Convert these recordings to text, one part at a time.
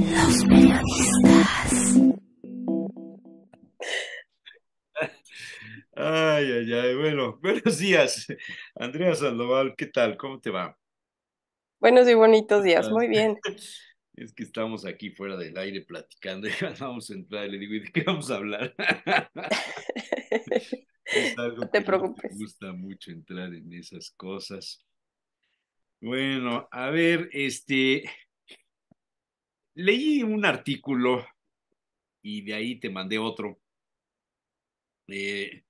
Los periodistas. Ay, ay, ay. Bueno, buenos días. Andrea Sandoval, ¿qué tal? ¿Cómo te va? Buenos y bonitos días, muy bien. Es que estamos aquí fuera del aire platicando y vamos a entrar y le digo, ¿y de qué vamos a hablar? no te preocupes. me gusta mucho entrar en esas cosas. Bueno, a ver, este, leí un artículo y de ahí te mandé otro, eh,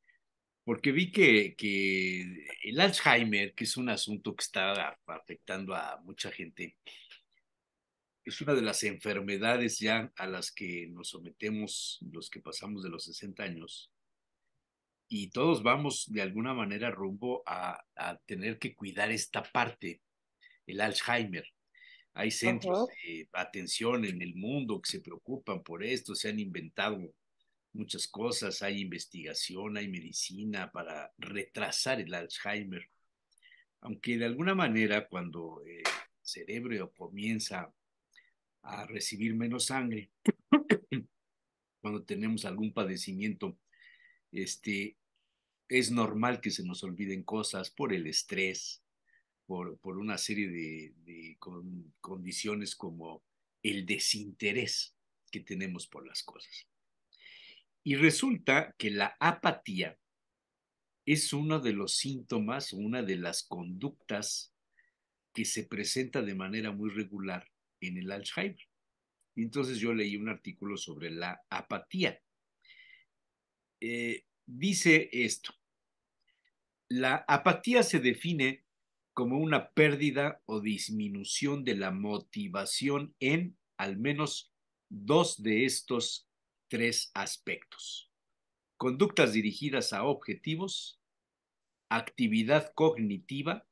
porque vi que, que el Alzheimer, que es un asunto que está afectando a mucha gente, es una de las enfermedades ya a las que nos sometemos los que pasamos de los 60 años. Y todos vamos de alguna manera rumbo a, a tener que cuidar esta parte, el Alzheimer. Hay centros de atención en el mundo que se preocupan por esto, se han inventado muchas cosas, hay investigación, hay medicina para retrasar el Alzheimer. Aunque de alguna manera cuando eh, el cerebro comienza a recibir menos sangre, cuando tenemos algún padecimiento, este, es normal que se nos olviden cosas por el estrés, por, una serie de, condiciones como el desinterés que tenemos por las cosas. Y resulta que la apatía es uno de los síntomas, una de las conductas que se presenta de manera muy regular en el Alzheimer. Entonces yo leí un artículo sobre la apatía. Eh, dice esto, la apatía se define como una pérdida o disminución de la motivación en al menos dos de estos tres aspectos. Conductas dirigidas a objetivos, actividad cognitiva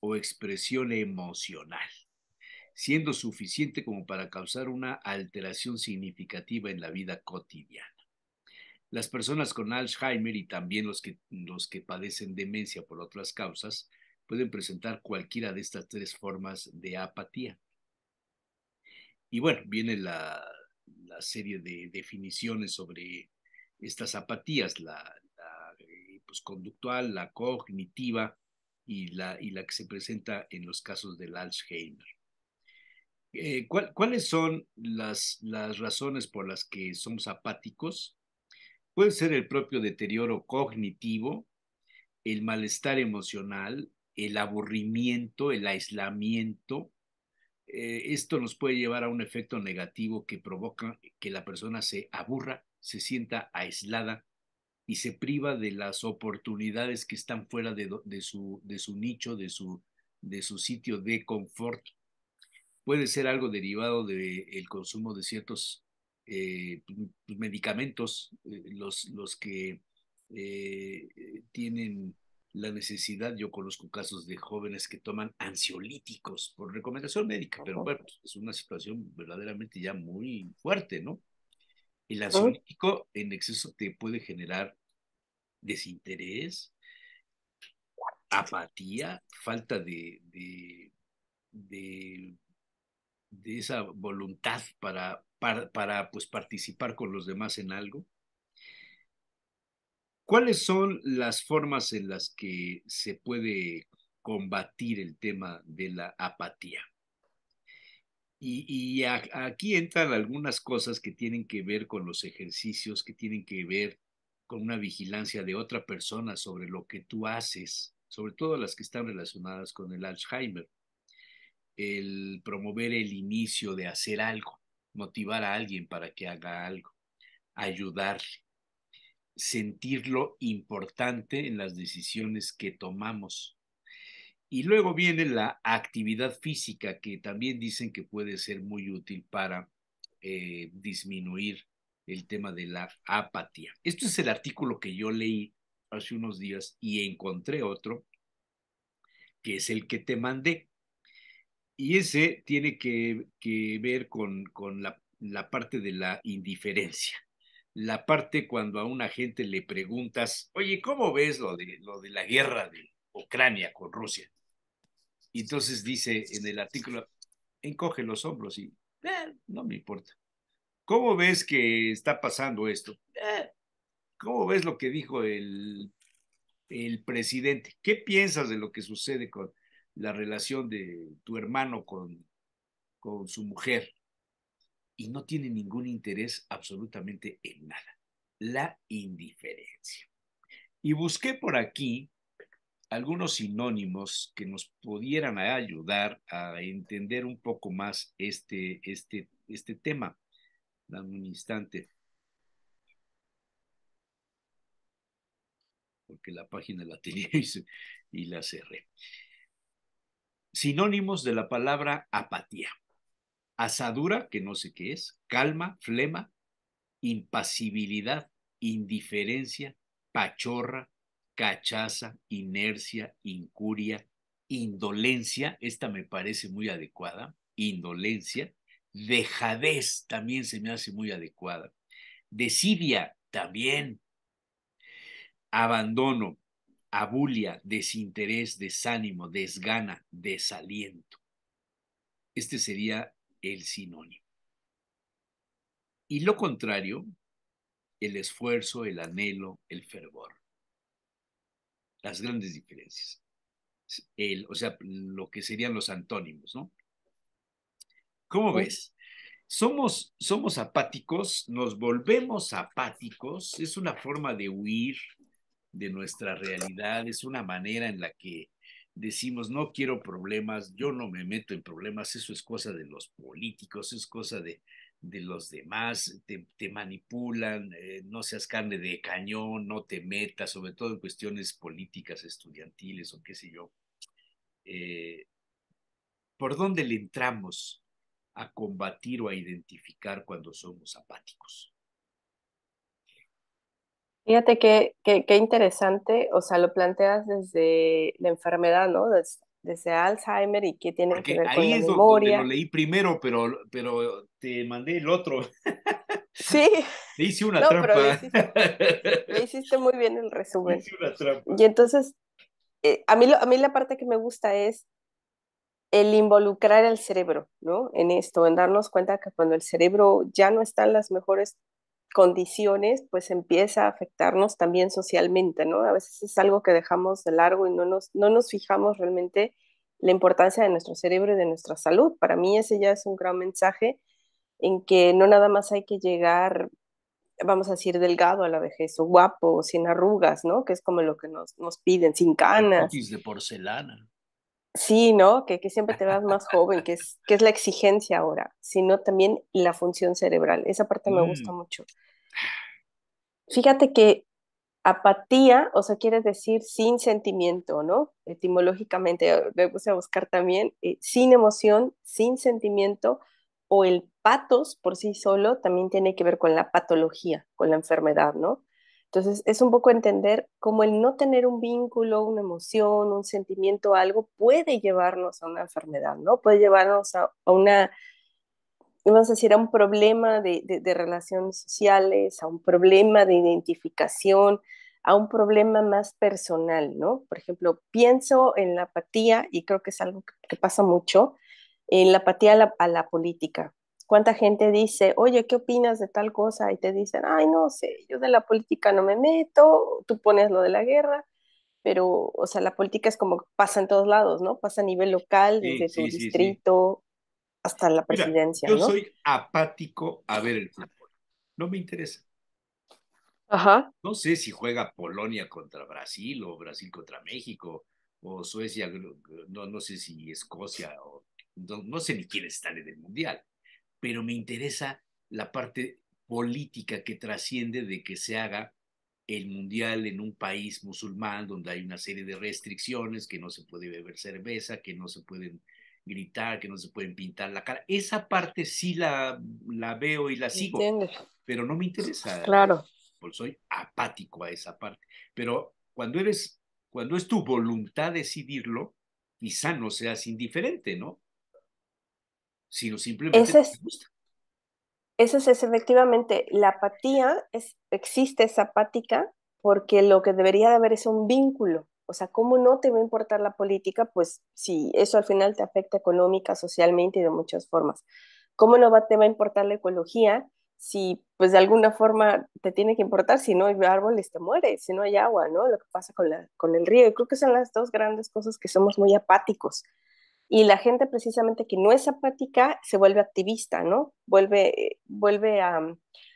o expresión emocional, siendo suficiente como para causar una alteración significativa en la vida cotidiana. Las personas con Alzheimer y también los que, que padecen demencia por otras causas pueden presentar cualquiera de estas tres formas de apatía. Y bueno, viene la, serie de definiciones sobre estas apatías, la, eh, pues, conductual, la cognitiva y la, y la que se presenta en los casos del Alzheimer. Eh, ¿Cuáles son las, las razones por las que somos apáticos? Puede ser el propio deterioro cognitivo, el malestar emocional, el aburrimiento, el aislamiento. Eh, esto nos puede llevar a un efecto negativo que provoca que la persona se aburra, se sienta aislada y se priva de las oportunidades que están fuera de, su, de su nicho, de su, de su sitio de confort. Puede ser algo derivado del consumo de ciertos eh, pues, pues, medicamentos, eh, los, los que tienen la necesidad, yo conozco casos de jóvenes que toman ansiolíticos por recomendación médica, pero bueno, es una situación verdaderamente ya muy fuerte, ¿no? El ansiolítico en exceso te puede generar desinterés, apatía, falta de, de, esa voluntad para, para, para, pues, participar con los demás en algo. ¿Cuáles son las formas en las que se puede combatir el tema de la apatía? Y, aquí entran algunas cosas que tienen que ver con los ejercicios, que tienen que ver con una vigilancia de otra persona sobre lo que tú haces, sobre todo las que están relacionadas con el Alzheimer. El promover el inicio de hacer algo, motivar a alguien para que haga algo, ayudarle sentirlo importante en las decisiones que tomamos. Y luego viene la actividad física, que también dicen que puede ser muy útil para eh, disminuir el tema de la apatía. Esto es el artículo que yo leí hace unos días y encontré otro, que es el que te mandé. Y ese tiene que, ver con, la parte de la indiferencia la parte cuando a una gente le preguntas, oye, ¿cómo ves lo de, lo de la guerra de Ucrania con Rusia? Y entonces dice en el artículo, encoge los hombros y eh, no me importa. ¿Cómo ves que está pasando esto? Eh, ¿Cómo ves lo que dijo el, el presidente? ¿Qué piensas de lo que sucede con la relación de tu hermano con, con su mujer? y no tiene ningún interés absolutamente en nada. La indiferencia. Y busqué por aquí algunos sinónimos que nos pudieran ayudar a entender un poco más este, este, este tema. Dame un instante. Porque la página la tenía y la cerré. Sinónimos de la palabra apatía asadura, que no sé qué es, calma, flema, impasibilidad, indiferencia, pachorra, cachaza, inercia, incuria, indolencia, esta me parece muy adecuada, indolencia, dejadez también se me hace muy adecuada, desidia también, abandono, abulia, desinterés, desánimo, desgana, desaliento. Este sería el sinónimo. Y lo contrario, el esfuerzo, el anhelo, el fervor. Las grandes diferencias. El, o sea, lo que serían los antónimos, ¿no? ¿Cómo ves? Somos, somos apáticos, nos volvemos apáticos, es una forma de huir de nuestra realidad, es una manera en la que decimos, no quiero problemas, yo no me meto en problemas, eso es cosa de los políticos, es cosa de, los demás, te, manipulan, eh, no seas carne de cañón, no te metas, sobre todo en cuestiones políticas, estudiantiles o qué sé yo. Eh, ¿Por dónde le entramos a combatir o a identificar cuando somos apáticos? Fíjate qué, qué, interesante, o sea, lo planteas desde la enfermedad, ¿no? Desde, Alzheimer y qué tiene que ver con la es memoria. lo leí primero, pero, pero te mandé el otro. Sí. Le hice una trampa. le hiciste, muy bien el resumen. una trampa. Y entonces, eh, a, mí a mí la parte que me gusta es el involucrar el cerebro, ¿no? En esto, en darnos cuenta que cuando el cerebro ya no está en las mejores condiciones, pues empieza a afectarnos también socialmente, ¿no? A veces es algo que dejamos de largo y no nos, no nos fijamos realmente la importancia de nuestro cerebro y de nuestra salud. Para mí ese ya es un gran mensaje en que no nada más hay que llegar, vamos a decir, delgado a la vejez, o guapo, o sin arrugas, ¿no? Que es como lo que nos, piden, sin canas. de porcelana. Sí, ¿no? Que, siempre te vas más joven, que es, la exigencia ahora, sino también la función cerebral. Esa parte me mm. gusta mucho. Fíjate que apatía, o sea, quiere decir sin sentimiento, ¿no? Etimológicamente, me puse a buscar también, eh, sin emoción, sin sentimiento, o el patos por sí solo también tiene que ver con la patología, con la enfermedad, ¿no? Entonces, es un poco entender cómo el no tener un vínculo, una emoción, un sentimiento, algo puede llevarnos a una enfermedad, ¿no? Puede llevarnos a, una, vamos a decir, a un problema de, relaciones sociales, a un problema de identificación, a un problema más personal, ¿no? Por ejemplo, pienso en la apatía, y creo que es algo que, pasa mucho, en la apatía a la política, cuánta gente dice, oye, ¿qué opinas de tal cosa? Y te dicen, ay, no sé, yo de la política no me meto, tú pones lo de la guerra, pero, o sea, la política es como pasa en todos lados, ¿no? Pasa a nivel local, desde tu distrito hasta la presidencia. yo soy apático a ver el fútbol, no me interesa. Ajá. No sé si juega Polonia contra Brasil o Brasil contra México o Suecia, no, no sé si Escocia o no, sé ni quiénes están en el Mundial pero me interesa la parte política que trasciende de que se haga el mundial en un país musulmán donde hay una serie de restricciones, que no se puede beber cerveza, que no se pueden gritar, que no se pueden pintar la cara. Esa parte sí la, la veo y la sigo, pero no me interesa. Claro. soy apático a esa parte. Pero cuando eres, cuando es tu voluntad decidirlo, quizá no seas indiferente, ¿no? sino simplemente ese es, Eso es, efectivamente, la apatía es, existe esa apática porque lo que debería de haber es un vínculo. O sea, ¿cómo no te va a importar la política? Pues si eso al final te afecta económica, socialmente y de muchas formas. ¿Cómo no va, te va a importar la ecología si pues de alguna forma te tiene que importar, si no hay árboles te mueres, si no hay agua, ¿no? Lo que pasa con, la, con el río. Y creo que son las dos grandes cosas que somos muy apáticos y la gente precisamente que no es apática se vuelve activista, ¿no? Vuelve, eh, vuelve mm,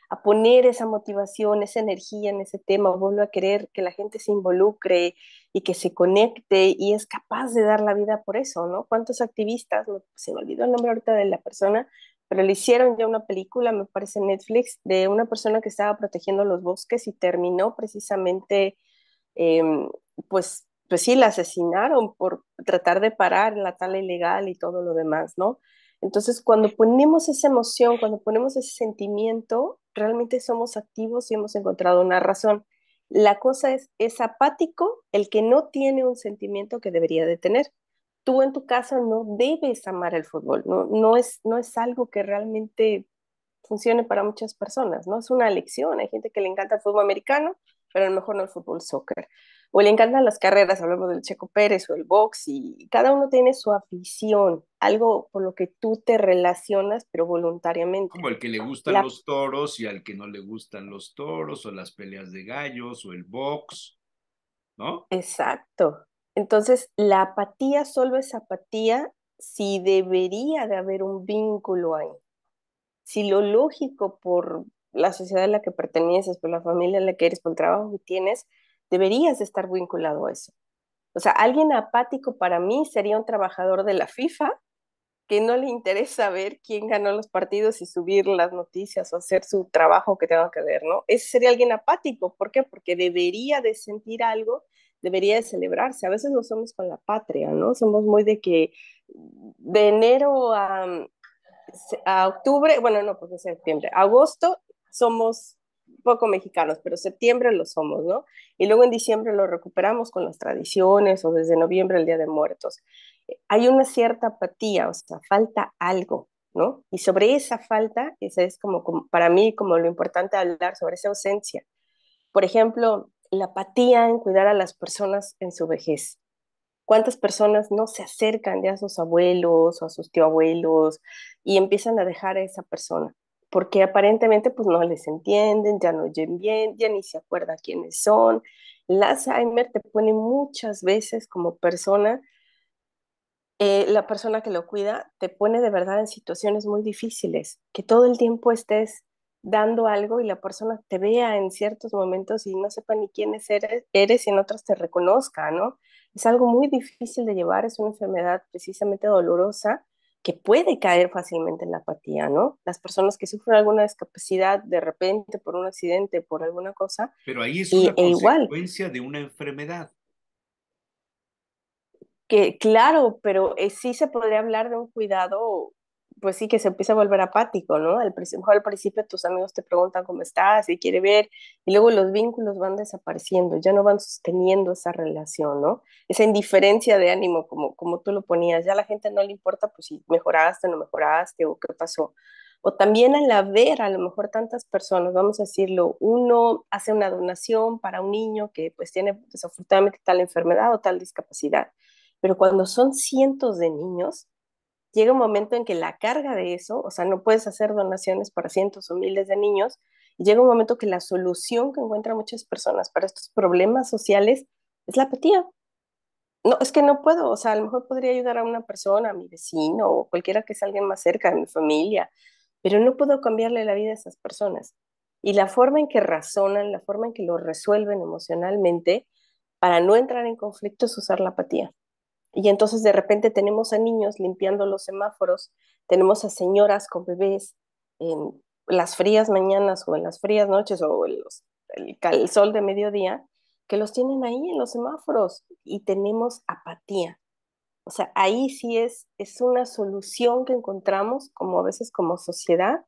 a, poner esa motivación, esa energía en ese tema, vuelve a querer que la gente se involucre y que se conecte y es capaz de dar la vida por eso, ¿no? ¿Cuántos activistas, se me olvidó el nombre ahorita de la persona, pero le hicieron ya una película, me parece Netflix, de una persona que estaba protegiendo los bosques y terminó precisamente... Em, pues pues sí, la asesinaron por tratar de parar la tala ilegal y todo lo demás, ¿no? Entonces, cuando ponemos esa emoción, cuando ponemos ese sentimiento, realmente somos activos y hemos encontrado una razón. La cosa es, es apático el que no tiene un sentimiento que debería de tener. Tú en tu casa no debes amar el fútbol, no, no, es, no es algo que realmente funcione para muchas personas, ¿no? Es una elección, hay gente que le encanta el fútbol americano, pero a lo mejor no el fútbol soccer. O le encantan las carreras, hablamos del Checo Pérez o el box, y cada uno tiene su afición, algo por lo que tú te relacionas, pero voluntariamente. Como el que le gustan los toros y al que no le gustan los toros, o las peleas de gallos, o el box, ¿no? Exacto. Entonces, la apatía solo es apatía si debería de haber un vínculo ahí. Si lo lógico por la sociedad a la que perteneces, por pues, la familia a la que eres, por el trabajo que tienes, deberías estar vinculado a eso. O sea, alguien apático para mí sería un trabajador de la FIFA que no le interesa ver quién ganó los partidos y subir las noticias o hacer su trabajo que tenga que ver, ¿no? Ese sería alguien apático. ¿Por qué? Porque debería de sentir algo, debería de celebrarse. A veces no somos con la patria, ¿no? Somos muy de que de enero a, mm, a octubre, bueno, no, porque es septiembre, agosto somos poco mexicanos, pero septiembre lo somos, ¿no? Y luego en diciembre lo recuperamos con las tradiciones o desde noviembre el Día de Muertos. Hay una cierta apatía, o sea, falta algo, ¿no? Y sobre esa falta, esa es como, para mí como lo importante hablar sobre esa ausencia. Por ejemplo, la apatía en cuidar a las personas en su vejez. ¿Cuántas personas no se acercan ya a sus abuelos o a sus tío abuelos y empiezan a dejar a esa persona? porque aparentemente pues no les entienden, ya no oyen bien, ya ni se acuerda quiénes son. El Alzheimer te pone muchas veces como persona, eh, la persona que lo cuida te pone de verdad en situaciones muy difíciles, que todo el tiempo estés dando algo y la persona te vea en ciertos momentos y no sepa ni quién eres, eres y en otros te reconozca, ¿no? Es algo muy difícil de llevar, es una enfermedad precisamente dolorosa que puede caer fácilmente en la apatía, ¿no? Las personas que sufren alguna discapacidad de repente por un accidente, por alguna cosa. Pero ahí es una e consecuencia de una enfermedad. Que claro, pero eh, sí se podría hablar de un cuidado pues sí, que se empieza a volver apático, ¿no? Al, mejor al principio tus amigos te preguntan cómo estás si quiere ver, y luego los vínculos van desapareciendo, ya no van sosteniendo esa relación, ¿no? Esa indiferencia de ánimo, como, como tú lo ponías, ya a la gente no le importa, pues si mejoraste o no mejoraste o qué pasó. O también al haber a lo mejor tantas personas, vamos a decirlo, uno hace una donación para un niño que pues tiene desafortunadamente tal enfermedad o tal discapacidad, pero cuando son cientos de niños, llega un momento en que la carga de eso, o sea, no puedes hacer donaciones para cientos o miles de niños, y llega un momento que la solución que encuentran muchas personas para estos problemas sociales es la apatía. No, es que no puedo, o sea, a lo mejor podría ayudar a una persona, a mi vecino o cualquiera que es alguien más cerca de mi familia, pero no puedo cambiarle la vida a esas personas. Y la forma en que razonan, la forma en que lo resuelven emocionalmente, para no entrar en conflicto es usar la apatía. Y entonces de repente tenemos a niños limpiando los semáforos, tenemos a señoras con bebés en las frías mañanas o en las frías noches o en el, sol de mediodía, que los tienen ahí en los semáforos y tenemos apatía. O sea, ahí sí es, es una solución que encontramos como a veces como sociedad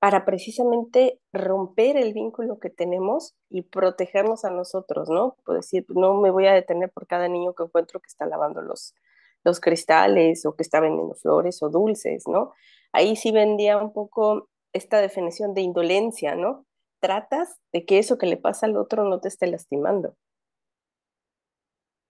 para precisamente romper el vínculo que tenemos y protegernos a nosotros, ¿no? Por decir, no me voy a detener por cada niño que encuentro que está lavando los, los cristales o que está vendiendo flores o dulces, ¿no? Ahí sí vendía un poco esta definición de indolencia, ¿no? Tratas de que eso que le pasa al otro no te esté lastimando.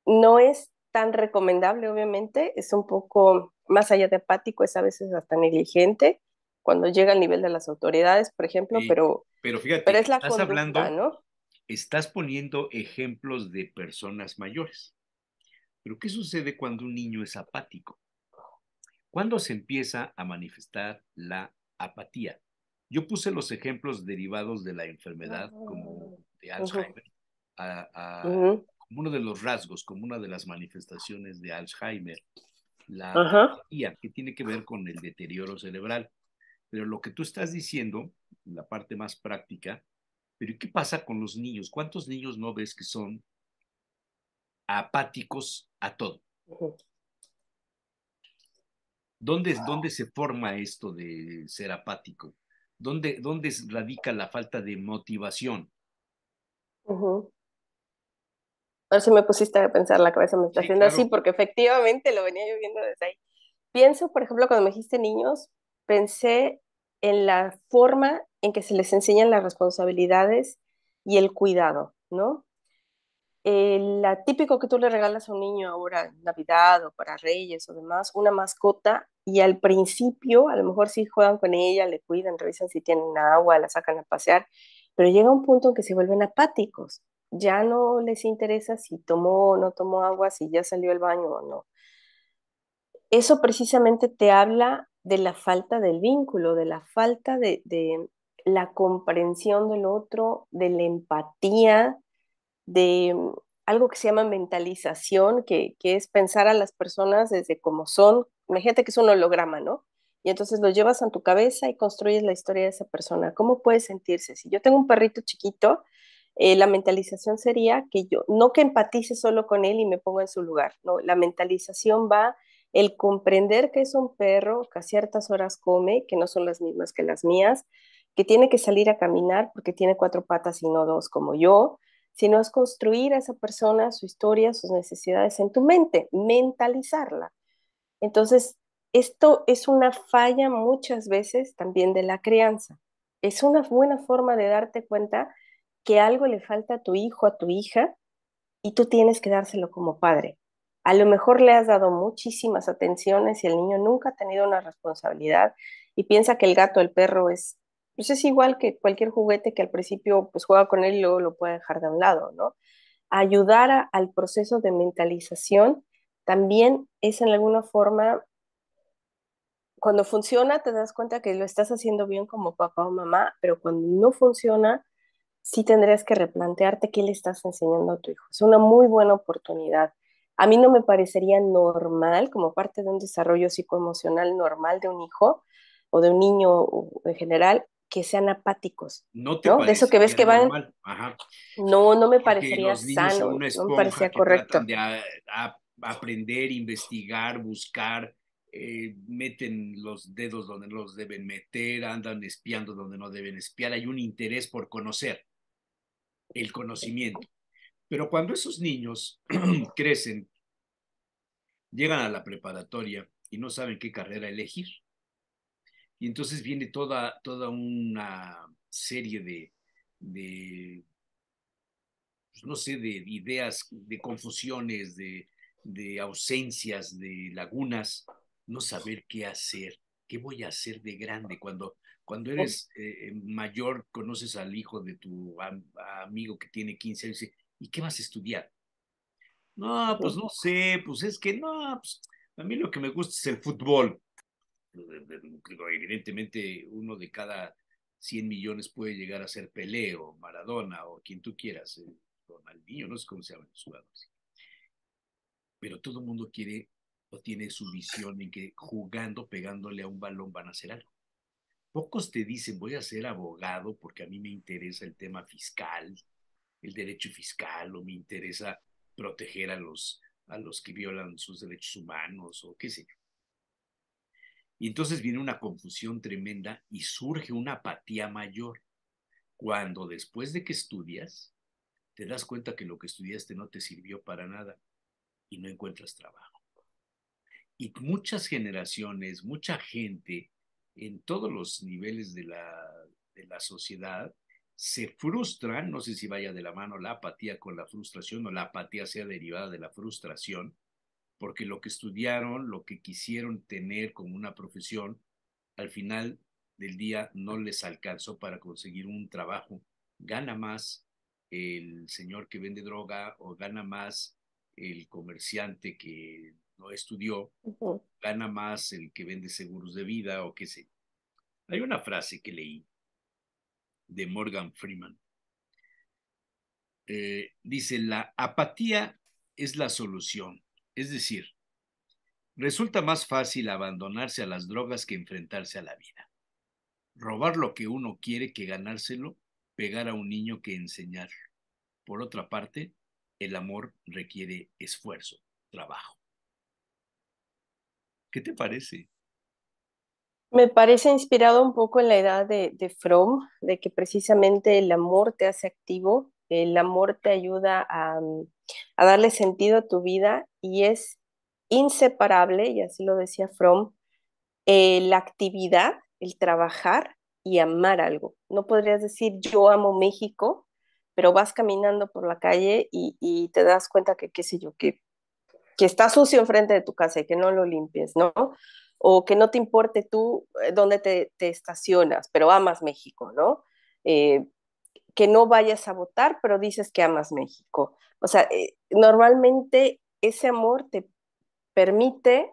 No es tan recomendable, obviamente, es un poco más allá de apático, es a veces hasta negligente, cuando llega al nivel de las autoridades, por ejemplo, pero, pero, fíjate, es la estás hablando, ¿no? Estás poniendo ejemplos de personas mayores. Pero ¿qué sucede cuando un niño es apático? ¿Cuándo se empieza a manifestar la apatía? Yo puse los ejemplos derivados de la enfermedad como ah, de Alzheimer, como uno de los rasgos, como una de las manifestaciones de Alzheimer, la y apatía, que tiene que ver con el deterioro cerebral. Pero lo que tú estás diciendo, la parte más práctica, pero ¿qué pasa con los niños? ¿Cuántos niños no ves que son apáticos a todo? ¿Dónde, ¿Dónde se forma esto de ser apático? ¿Dónde, dónde radica la falta de motivación? Ahora sí me pusiste a pensar, la cabeza me está haciendo así, porque efectivamente lo venía yo viendo desde ahí. Pienso, por ejemplo, cuando me dijiste niños, pensé en la forma en que se les enseñan las responsabilidades y el cuidado, ¿no? El típico que tú le regalas a un niño ahora Navidad o para Reyes o demás, una mascota, y al principio a lo mejor sí juegan con ella, le cuidan, revisan si tienen agua, la sacan a pasear, pero llega un punto en que se vuelven apáticos. Ya no les interesa si tomó o no tomó agua, si ya salió al baño o no. Eso precisamente te habla de la falta del vínculo, de la falta de, la comprensión del otro, de la empatía, de mm, algo que se llama mentalización, que, es pensar a las personas desde como son. Imagínate que es un holograma, ¿no? Y entonces lo llevas a tu cabeza y construyes la historia de esa persona. ¿Cómo puede sentirse? Si yo tengo un perrito chiquito, eh, la mentalización sería que yo, no que empatice solo con él y me ponga en su lugar, no, la mentalización va el comprender que es un perro que a ciertas horas come, que no son las mismas que las mías, que tiene que salir a caminar porque tiene cuatro patas y no dos como yo, sino es construir a esa persona, su historia, sus necesidades en tu mente, mentalizarla. Entonces, esto es una falla muchas veces también de la crianza. Es una buena forma de darte cuenta que algo le falta a tu hijo, a tu hija, y tú tienes que dárselo como padre. A lo mejor le has dado muchísimas atenciones y el niño nunca ha tenido una responsabilidad y piensa que el gato, el perro es, pues es igual que cualquier juguete que al principio pues juega con él y luego lo puede dejar de un lado, ¿no? Ayudar al proceso de mentalización también es en alguna forma, cuando funciona te das cuenta que lo estás haciendo bien como papá o mamá, pero cuando no funciona, sí tendrías que replantearte qué le estás enseñando a tu hijo. Es una muy buena oportunidad a mí no me parecería normal, como parte de un desarrollo psicoemocional normal de un hijo o de un niño en general, que sean apáticos. No, te ¿no? De eso que ves que van. No, no me parecería sano, no me parecía correcto. Ah, aprender, investigar, buscar, eh, meten los dedos donde los deben meter, andan espiando donde no deben espiar. Hay un interés por conocer el conocimiento. Pero cuando esos niños crecen, llegan a la preparatoria y no saben qué carrera elegir. Y entonces viene toda, toda una serie de, de pues, no sé, de ideas, de confusiones, de, de ausencias, de lagunas, no saber qué hacer, qué voy a hacer de grande cuando cuando oh. eres eh, eh, mayor, conoces al hijo de tu amigo que tiene 15 años y ¿y qué vas a estudiar? No, pues no sé, pues es que no, pues, a mí lo que me gusta es el fútbol. Evidentemente, uno de cada 100 millones puede llegar a ser Pelé o Maradona o quien tú quieras, eh, no sé cómo se llaman los jugadores. Pero todo el mundo quiere o tiene su visión en que jugando, pegándole a un balón van a hacer algo. Pocos te dicen, voy a ser abogado porque a mí me interesa el tema fiscal, el derecho fiscal o me interesa proteger a los, a los que violan sus derechos humanos o qué sé yo. Y entonces viene una confusión tremenda y surge una apatía mayor cuando después de que estudias, te das cuenta que lo que estudiaste no te sirvió para nada y no encuentras trabajo. Y muchas generaciones, mucha gente en todos los niveles de la, de la sociedad se frustran, no sé si vaya de la mano la apatía con la frustración o la apatía sea derivada de la frustración, porque lo que estudiaron, lo que quisieron tener como una profesión, al final del día no les alcanzó para conseguir un trabajo. Gana más el señor que vende droga o gana más el comerciante que no estudió, o gana más el que vende seguros de vida o qué sé. Hay una frase que leí de Morgan Freeman. Eh, dice, la apatía es la solución. Es decir, resulta más fácil abandonarse a las drogas que enfrentarse a la vida. Robar lo que uno quiere que ganárselo, pegar a un niño que enseñar. Por otra parte, el amor requiere esfuerzo, trabajo. ¿Qué te parece? Me parece inspirado un poco en la edad de, Fromm, de que precisamente el amor te hace activo, el amor te ayuda a, mm, darle sentido a tu vida y es inseparable, y así lo decía Fromm, eh, la actividad, el trabajar y amar algo. No podrías decir yo amo México, pero vas caminando por la calle y, te das cuenta que, qué sé yo, que, que está sucio enfrente de tu casa y que no lo limpies, ¿no? o que no te importe tú eh, dónde te, estacionas, pero amas México, ¿no? Eh, que no vayas a votar, pero dices que amas México. O sea, eh, normalmente ese amor te permite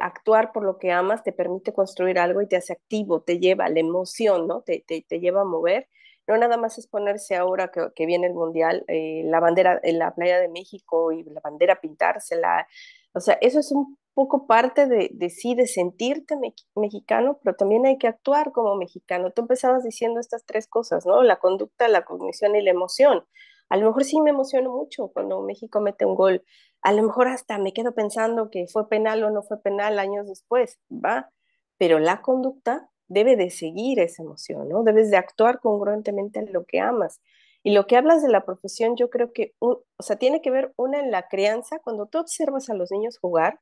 actuar por lo que amas, te permite construir algo y te hace activo, te lleva la emoción, ¿no? Te, lleva a mover. No nada más es ponerse ahora que, que viene el Mundial la bandera en la playa de México y la bandera pintársela. O sea, eso es un poco parte de, de sí, de sentirte mexicano, pero también hay que actuar como mexicano. Tú empezabas diciendo estas tres cosas, ¿no? La conducta, la cognición y la emoción. A lo mejor sí me emociono mucho cuando México mete un gol. A lo mejor hasta me quedo pensando que fue penal o no fue penal años después, ¿va? Pero la conducta debe de seguir esa emoción, ¿no? Debes de actuar congruentemente en lo que amas. Y lo que hablas de la profesión, yo creo que, o sea, tiene que ver una en la crianza, cuando tú observas a los niños jugar,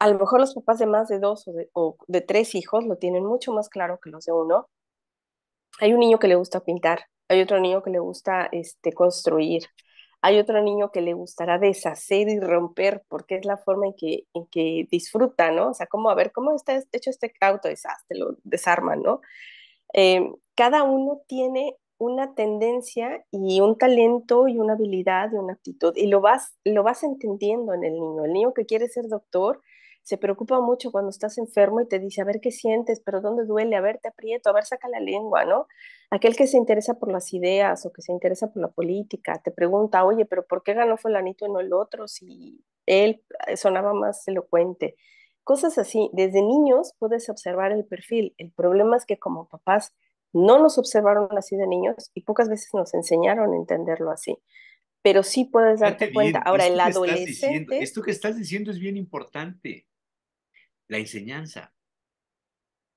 a lo mejor los papás de más de dos o de, tres hijos lo tienen mucho más claro que los de uno. Hay un niño que le gusta pintar, hay otro niño que le gusta este, construir, hay otro niño que le gustará deshacer y romper porque es la forma en que, en que disfruta, ¿no? O sea, como a ver, ¿cómo está hecho este auto? deshazte, lo desarman, ¿no? Eh, cada uno tiene una tendencia y un talento y una habilidad y una actitud y lo vas, lo vas entendiendo en el niño. El niño que quiere ser doctor se preocupa mucho cuando estás enfermo y te dice, a ver qué sientes, pero dónde duele, a ver, te aprieto, a ver, saca la lengua, ¿no? Aquel que se interesa por las ideas o que se interesa por la política, te pregunta, oye, pero ¿por qué ganó fulanito y no el otro si él eh, sonaba más elocuente? Cosas así, desde niños puedes observar el perfil. El problema es que como papás no nos observaron así de niños y pocas veces nos enseñaron a entenderlo así pero sí puedes darte cuenta. Ahora, el adolescente. esto que estás diciendo es bien importante la enseñanza.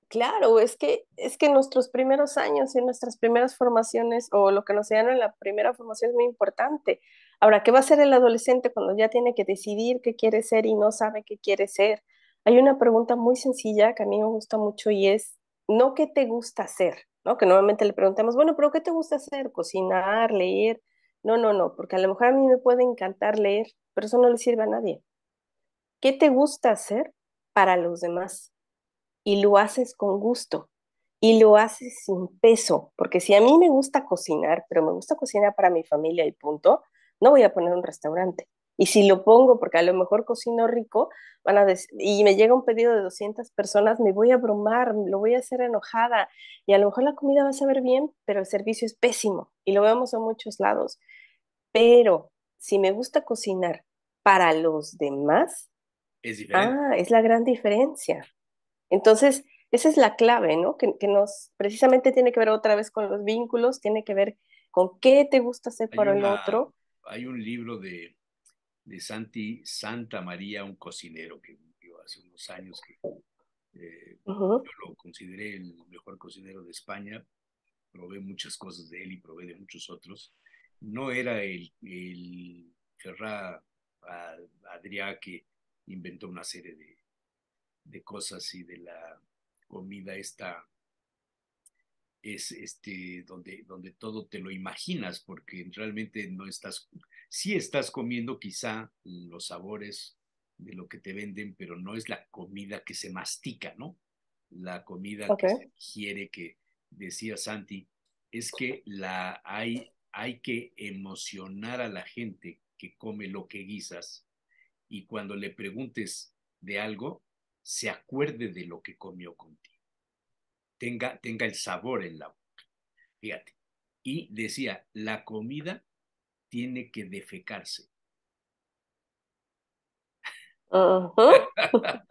Claro, es que, es que nuestros primeros años y nuestras primeras formaciones, o lo que nos sean en la primera formación es muy importante. Ahora, ¿qué va a ser el adolescente cuando ya tiene que decidir qué quiere ser y no sabe qué quiere ser? Hay una pregunta muy sencilla que a mí me gusta mucho y es, no qué te gusta hacer, ¿no? Que normalmente le preguntamos, bueno, pero ¿qué te gusta hacer? Cocinar, leer. No, no, no, porque a lo mejor a mí me puede encantar leer, pero eso no le sirve a nadie. ¿Qué te gusta hacer? para los demás. Y lo haces con gusto y lo haces sin peso, porque si a mí me gusta cocinar, pero me gusta cocinar para mi familia y punto, no voy a poner un restaurante. Y si lo pongo, porque a lo mejor cocino rico, van a y me llega un pedido de 200 personas, me voy a bromar lo voy a hacer enojada, y a lo mejor la comida va a saber bien, pero el servicio es pésimo, y lo vemos en muchos lados. Pero si me gusta cocinar para los demás, es Ah, es la gran diferencia. Entonces, esa es la clave, ¿no? Que, que, nos, precisamente tiene que ver otra vez con los vínculos, tiene que ver con qué te gusta hacer para el otro. Hay un libro de, de, Santi Santa María, un cocinero que vivió hace unos años, que eh, yo lo consideré el mejor cocinero de España, probé muchas cosas de él y probé de muchos otros. No era el, el Ferrá Adrià que inventó una serie de, cosas y de la comida esta es este donde, donde todo te lo imaginas porque realmente no estás si estás comiendo quizá los sabores de lo que te venden pero no es la comida que se mastica no la comida que se que decía Santi es que la hay hay que emocionar a la gente que come lo que guisas y cuando le preguntes de algo, se acuerde de lo que comió contigo. Tenga, tenga el sabor en la boca. Fíjate. Y decía, la comida tiene que defecarse.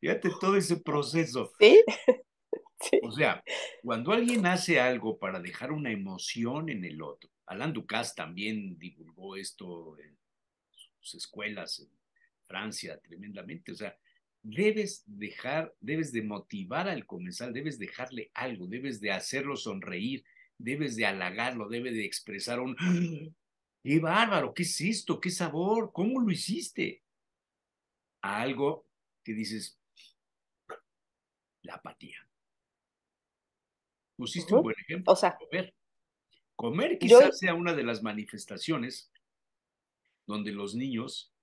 Fíjate todo ese proceso. ¿Sí? O sea, cuando alguien hace algo para dejar una emoción en el otro, Alan Ducas también divulgó esto en, escuelas en Francia tremendamente. O sea, debes dejar, debes de motivar al comensal, debes dejarle algo, debes de hacerlo sonreír, debes de halagarlo, debes de expresar un ¡Ah! ¡qué bárbaro! ¿Qué es esto? ¿Qué sabor? ¿Cómo lo hiciste? A algo que dices, la apatía. Pusiste un buen ejemplo. comer. Comer quizás sea una de las manifestaciones donde los niños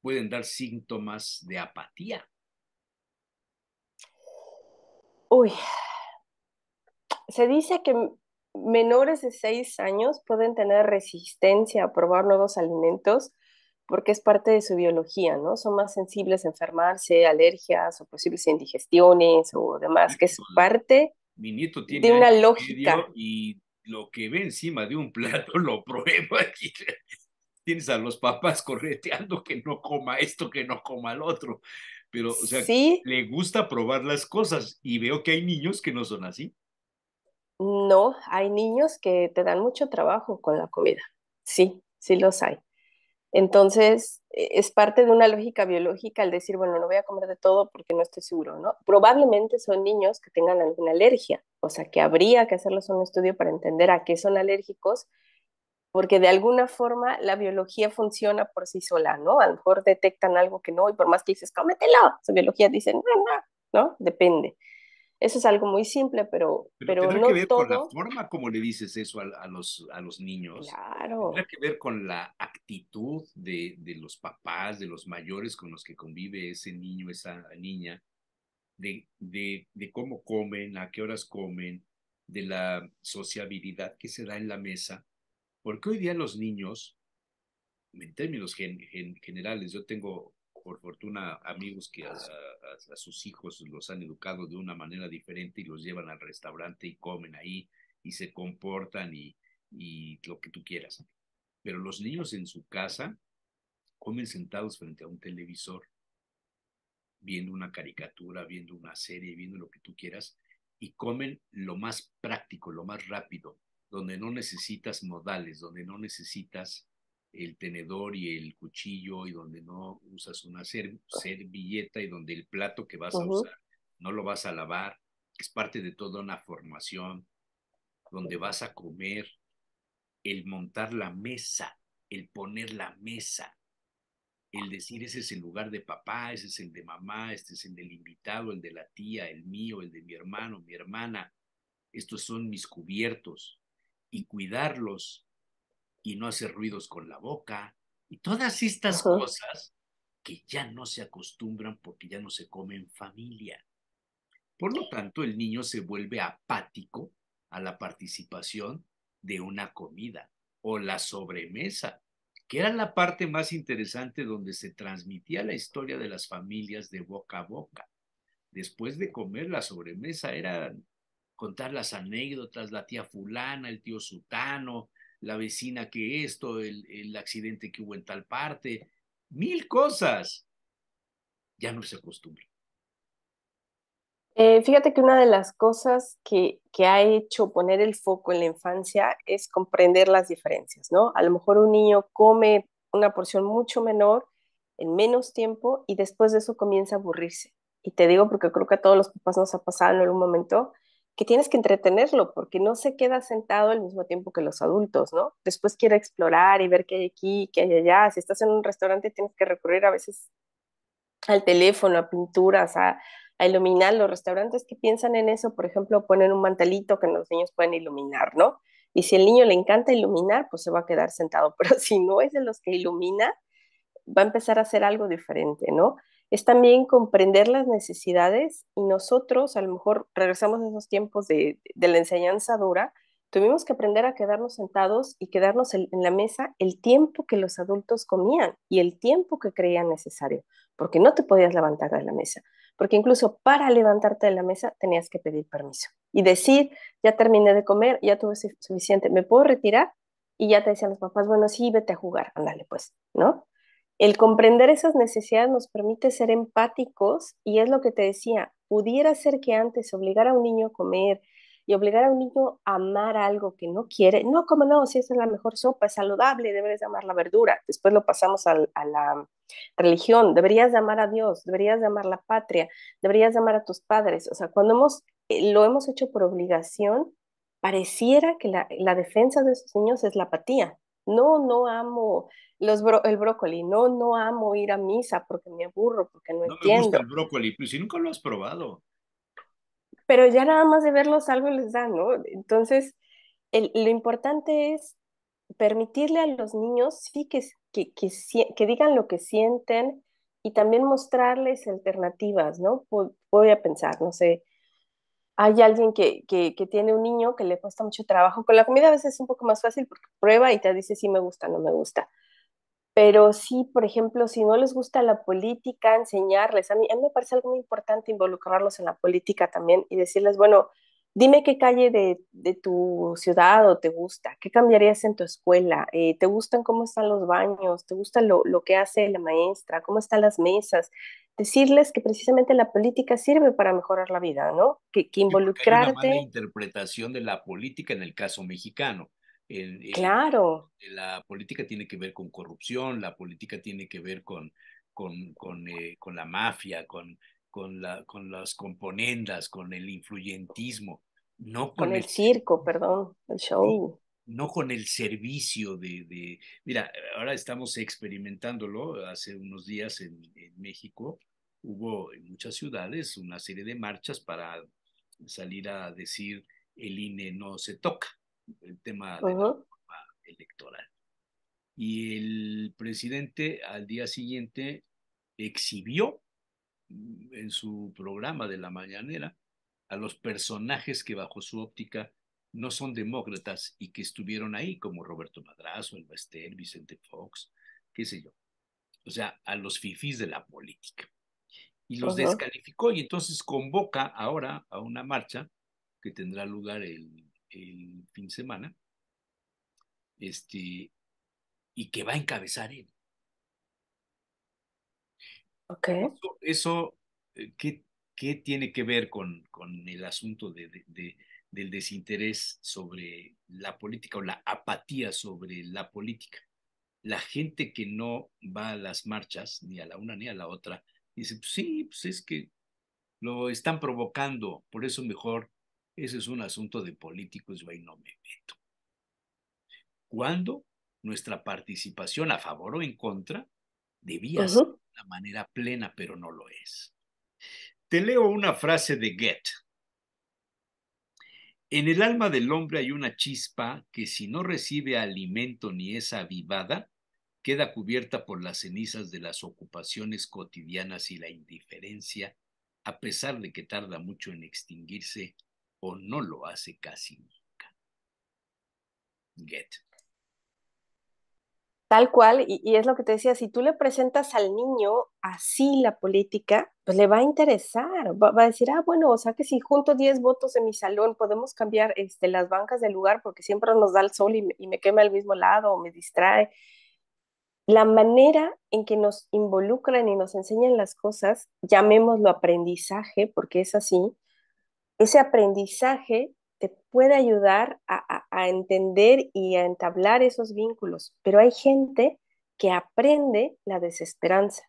pueden dar síntomas de apatía. Uy, se dice que menores de seis años pueden tener resistencia a probar nuevos alimentos porque es parte de su biología, ¿no? Son más sensibles a enfermarse, alergias o posibles indigestiones o demás, que es parte de una lógica. Y lo que ve encima de un plato lo prueba aquí tienes a los papás correteando que no coma esto, que no coma el otro. Pero, o sea, le gusta probar las cosas y veo que hay niños que no son así. No, hay niños que te dan mucho trabajo con la comida. Sí, sí los hay. Entonces, e, es parte de una lógica biológica el decir, bueno, no voy a comer de todo porque no estoy seguro, ¿no? Probablemente son niños que tengan alguna alergia, o sea, que habría que hacerles un estudio para entender a qué son alérgicos porque de alguna forma la biología funciona por sí sola, ¿no? A lo mejor detectan algo que no, y por más que dices, cómetelo, su biología dice, no, no, ¿no? Depende. Eso es algo muy simple, pero, pero, pero no que ver con la forma como le dices eso a, los, a los niños. Claro. ¿Tiene que ver con la actitud de, de los papás, de los mayores con los que convive ese niño, esa niña, de, de, de cómo comen, a qué horas comen, de la sociabilidad que se da en la mesa porque hoy día los niños, en términos generales, yo tengo por fortuna amigos que a, sus hijos los han educado de una manera diferente y los llevan al restaurante y comen ahí y se comportan y, y lo que tú quieras. Pero los niños en su casa comen sentados frente a un televisor, viendo una caricatura, viendo una serie, viendo lo que tú quieras, y comen lo más práctico, lo más rápido, donde no necesitas modales, donde no necesitas el tenedor y el cuchillo y donde no usas una servilleta y donde el plato que vas a usar no lo vas a lavar, es parte de toda una formación, donde vas a comer, el montar la mesa, el poner la mesa, el decir ese es el lugar de papá, ese es el de mamá, este es el del invitado, el de la tía, el mío, el de mi hermano, mi hermana, estos son mis cubiertos, y cuidarlos y no hacer ruidos con la boca y todas estas cosas que ya no se acostumbran porque ya no se come en familia. Por lo tanto, el niño se vuelve apático a la participación de una comida o la sobremesa, que era la parte más interesante donde se transmitía la historia de las familias de boca a boca. Después de comer la sobremesa era contar las anécdotas, la tía fulana, el tío sutano, la vecina que esto, el, accidente que hubo en tal parte, mil cosas. Ya no se acostumbra. Eh, fíjate que una de las cosas que, que, ha hecho poner el foco en la infancia es comprender las diferencias, ¿no? A lo mejor un niño come una porción mucho menor en menos tiempo y después de eso comienza a aburrirse. Y te digo porque creo que a todos los papás nos ha pasado en algún momento que tienes que entretenerlo porque no se queda sentado al mismo tiempo que los adultos, ¿no? Después quiere explorar y ver qué hay aquí, qué hay allá. Si estás en un restaurante tienes que recurrir a veces al teléfono, a pinturas, a, iluminar. Los restaurantes que piensan en eso, por ejemplo, ponen un mantelito que los niños pueden iluminar, ¿no? Y si el niño le encanta iluminar, pues se va a quedar sentado. Pero si no es de los que ilumina, va a empezar a hacer algo diferente, ¿no? es también comprender las necesidades y nosotros, a lo mejor regresamos a esos tiempos de, la enseñanza dura, tuvimos que aprender a quedarnos sentados y quedarnos en, en la mesa el tiempo que los adultos comían y el tiempo que creían necesario, porque no te podías levantar de la mesa, porque incluso para levantarte de la mesa tenías que pedir permiso y decir, ya terminé de comer, ya tuve suficiente, ¿me puedo retirar? Y ya te decían los papás, bueno, sí, vete a jugar, ándale pues, ¿no? El comprender esas necesidades nos permite ser empáticos y es lo que te decía, pudiera ser que antes obligar a un niño a comer y obligar a un niño a amar algo que no quiere, no, como no, si esa es la mejor sopa, es saludable, deberías amar la verdura, después lo pasamos a, la religión, deberías amar a Dios, deberías amar la patria, deberías amar a tus padres, o sea, cuando hemos, eh, lo hemos hecho por obligación, pareciera que la, la defensa de esos niños es la apatía. No, no amo los el brócoli. No, no amo ir a misa porque me aburro, porque no, entiendo. No me gusta el brócoli, pues si nunca lo has probado. Pero ya nada más de verlos algo les da, ¿no? Entonces, lo importante es permitirle a los niños que, que, que digan lo que sienten y también mostrarles alternativas, ¿no? Voy a pensar, no sé, hay alguien que, tiene un niño que le cuesta mucho trabajo. Con la comida a veces es un poco más fácil porque prueba y te dice si me gusta, o no me gusta. Pero sí, por ejemplo, si no les gusta la política, enseñarles. A mí, a mí me parece algo muy importante involucrarlos en la política también y decirles, bueno, Dime qué calle de, tu ciudad o te gusta, qué cambiarías en tu escuela, eh, te gustan cómo están los baños, te gusta lo, que hace la maestra, cómo están las mesas. Decirles que precisamente la política sirve para mejorar la vida, ¿no? Que, involucrarte. Sí, una interpretación de la política en el caso mexicano. claro. La política tiene que ver con corrupción, la política tiene que ver con, eh, la mafia, con, con las componendas, con el influyentismo. No con, el, circo, perdón, el show. No, con el servicio de, Mira, ahora estamos experimentándolo. Hace unos días en, México hubo en muchas ciudades una serie de marchas para salir a decir el INE no se toca, el tema electoral. Y el presidente al día siguiente exhibió en su programa de la mañanera a los personajes que bajo su óptica no son demócratas y que estuvieron ahí, como Roberto Madrazo, El Estel, Vicente Fox, qué sé yo. O sea, a los fifís de la política. Y los descalificó y entonces convoca ahora a una marcha que tendrá lugar el, fin de semana, este, y que va a encabezar él. Ok. Eso, eso eh, ¿qué, ¿qué tiene que ver con, con el asunto de, de, del desinterés sobre la política o la apatía sobre la política? La gente que no va a las marchas, ni a la una ni a la otra, dice, pues sí, pues es que lo están provocando, por eso mejor, ese es un asunto de políticos, yo ahí no me meto. Cuando nuestra participación a favor o en contra debía ser de manera plena, pero no lo es. Te leo una frase de Goethe. En el alma del hombre hay una chispa que si no recibe alimento ni es avivada, queda cubierta por las cenizas de las ocupaciones cotidianas y la indiferencia, a pesar de que tarda mucho en extinguirse o no lo hace casi nunca. Goethe. Tal cual, y, es lo que te decía, si tú le presentas al niño así la política, pues le va a interesar, va, a decir, ah, bueno, o sea que si junto 10 votos en mi salón podemos cambiar este, las bancas del lugar porque siempre nos da el sol y me, y quema al mismo lado o me distrae. La manera en que nos involucran y nos enseñan las cosas, llamémoslo aprendizaje, porque es así, ese aprendizaje te puede ayudar a, entender y a entablar esos vínculos, pero hay gente que aprende la desesperanza.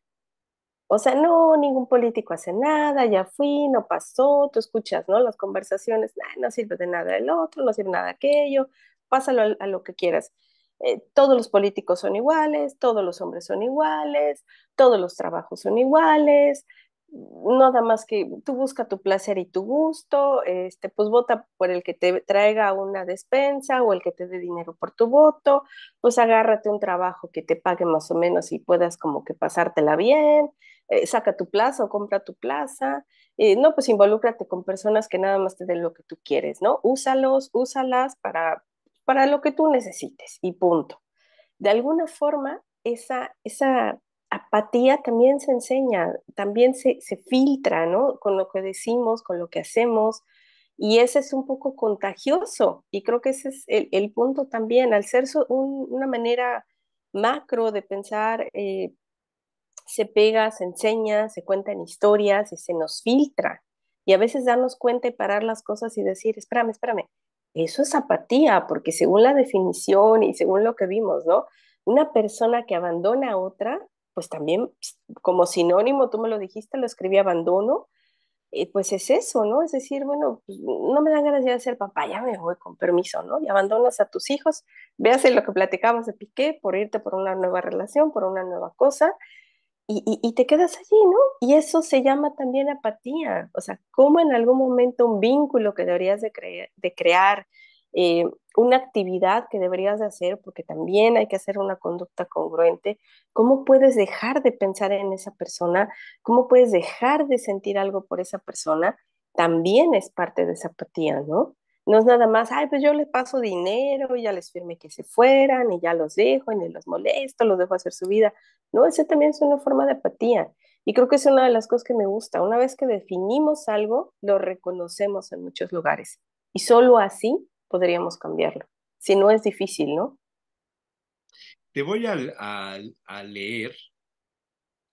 O sea, no, ningún político hace nada, ya fui, no pasó, tú escuchas, ¿no? Las conversaciones, no sirve de nada el otro, no sirve nada aquello, pásalo a, lo que quieras. Eh, todos los políticos son iguales, todos los hombres son iguales, todos los trabajos son iguales, nada más que tú busca tu placer y tu gusto, este, pues vota por el que te traiga una despensa o el que te dé dinero por tu voto, pues agárrate un trabajo que te pague más o menos y puedas como que pasártela bien, eh, saca tu plaza o compra tu plaza, no, pues involúcrate con personas que nada más te den lo que tú quieres, ¿no? Úsalos, úsalas para, para lo que tú necesites y punto. De alguna forma, esa, esa apatía también se enseña, también se, filtra, ¿no? Con lo que decimos, con lo que hacemos, y ese es un poco contagioso, y creo que ese es el, punto también, al ser una manera macro de pensar, eh, se pega, se enseña, se cuenta en historias y se nos filtra. Y a veces darnos cuenta y parar las cosas y decir, espérame, espérame, eso es apatía, porque según la definición y según lo que vimos, ¿no? Una persona que abandona a otra pues también pues, como sinónimo, tú me lo dijiste, lo escribí abandono, y pues es eso, ¿no? Es decir, bueno, pues, no me dan ganas de ser papá, ya me voy con permiso, ¿no? Y abandonas a tus hijos, veas lo que platicamos de Piqué, por irte por una nueva relación, por una nueva cosa, y, te quedas allí, ¿no? Y eso se llama también apatía, o sea, como en algún momento un vínculo que deberías de crear, eh, una actividad que deberías de hacer, porque también hay que hacer una conducta congruente, ¿cómo puedes dejar de pensar en esa persona? ¿Cómo puedes dejar de sentir algo por esa persona? También es parte de esa apatía, ¿no? No es nada más, ay, pues yo le paso dinero, y ya les firme que se fueran, y ya los dejo, y ni los molesto, los dejo hacer su vida. No, Ese también es una forma de apatía. Y creo que es una de las cosas que me gusta. Una vez que definimos algo, lo reconocemos en muchos lugares. Y solo así podríamos cambiarlo. Si no es difícil, ¿no? Te voy a, a, leer,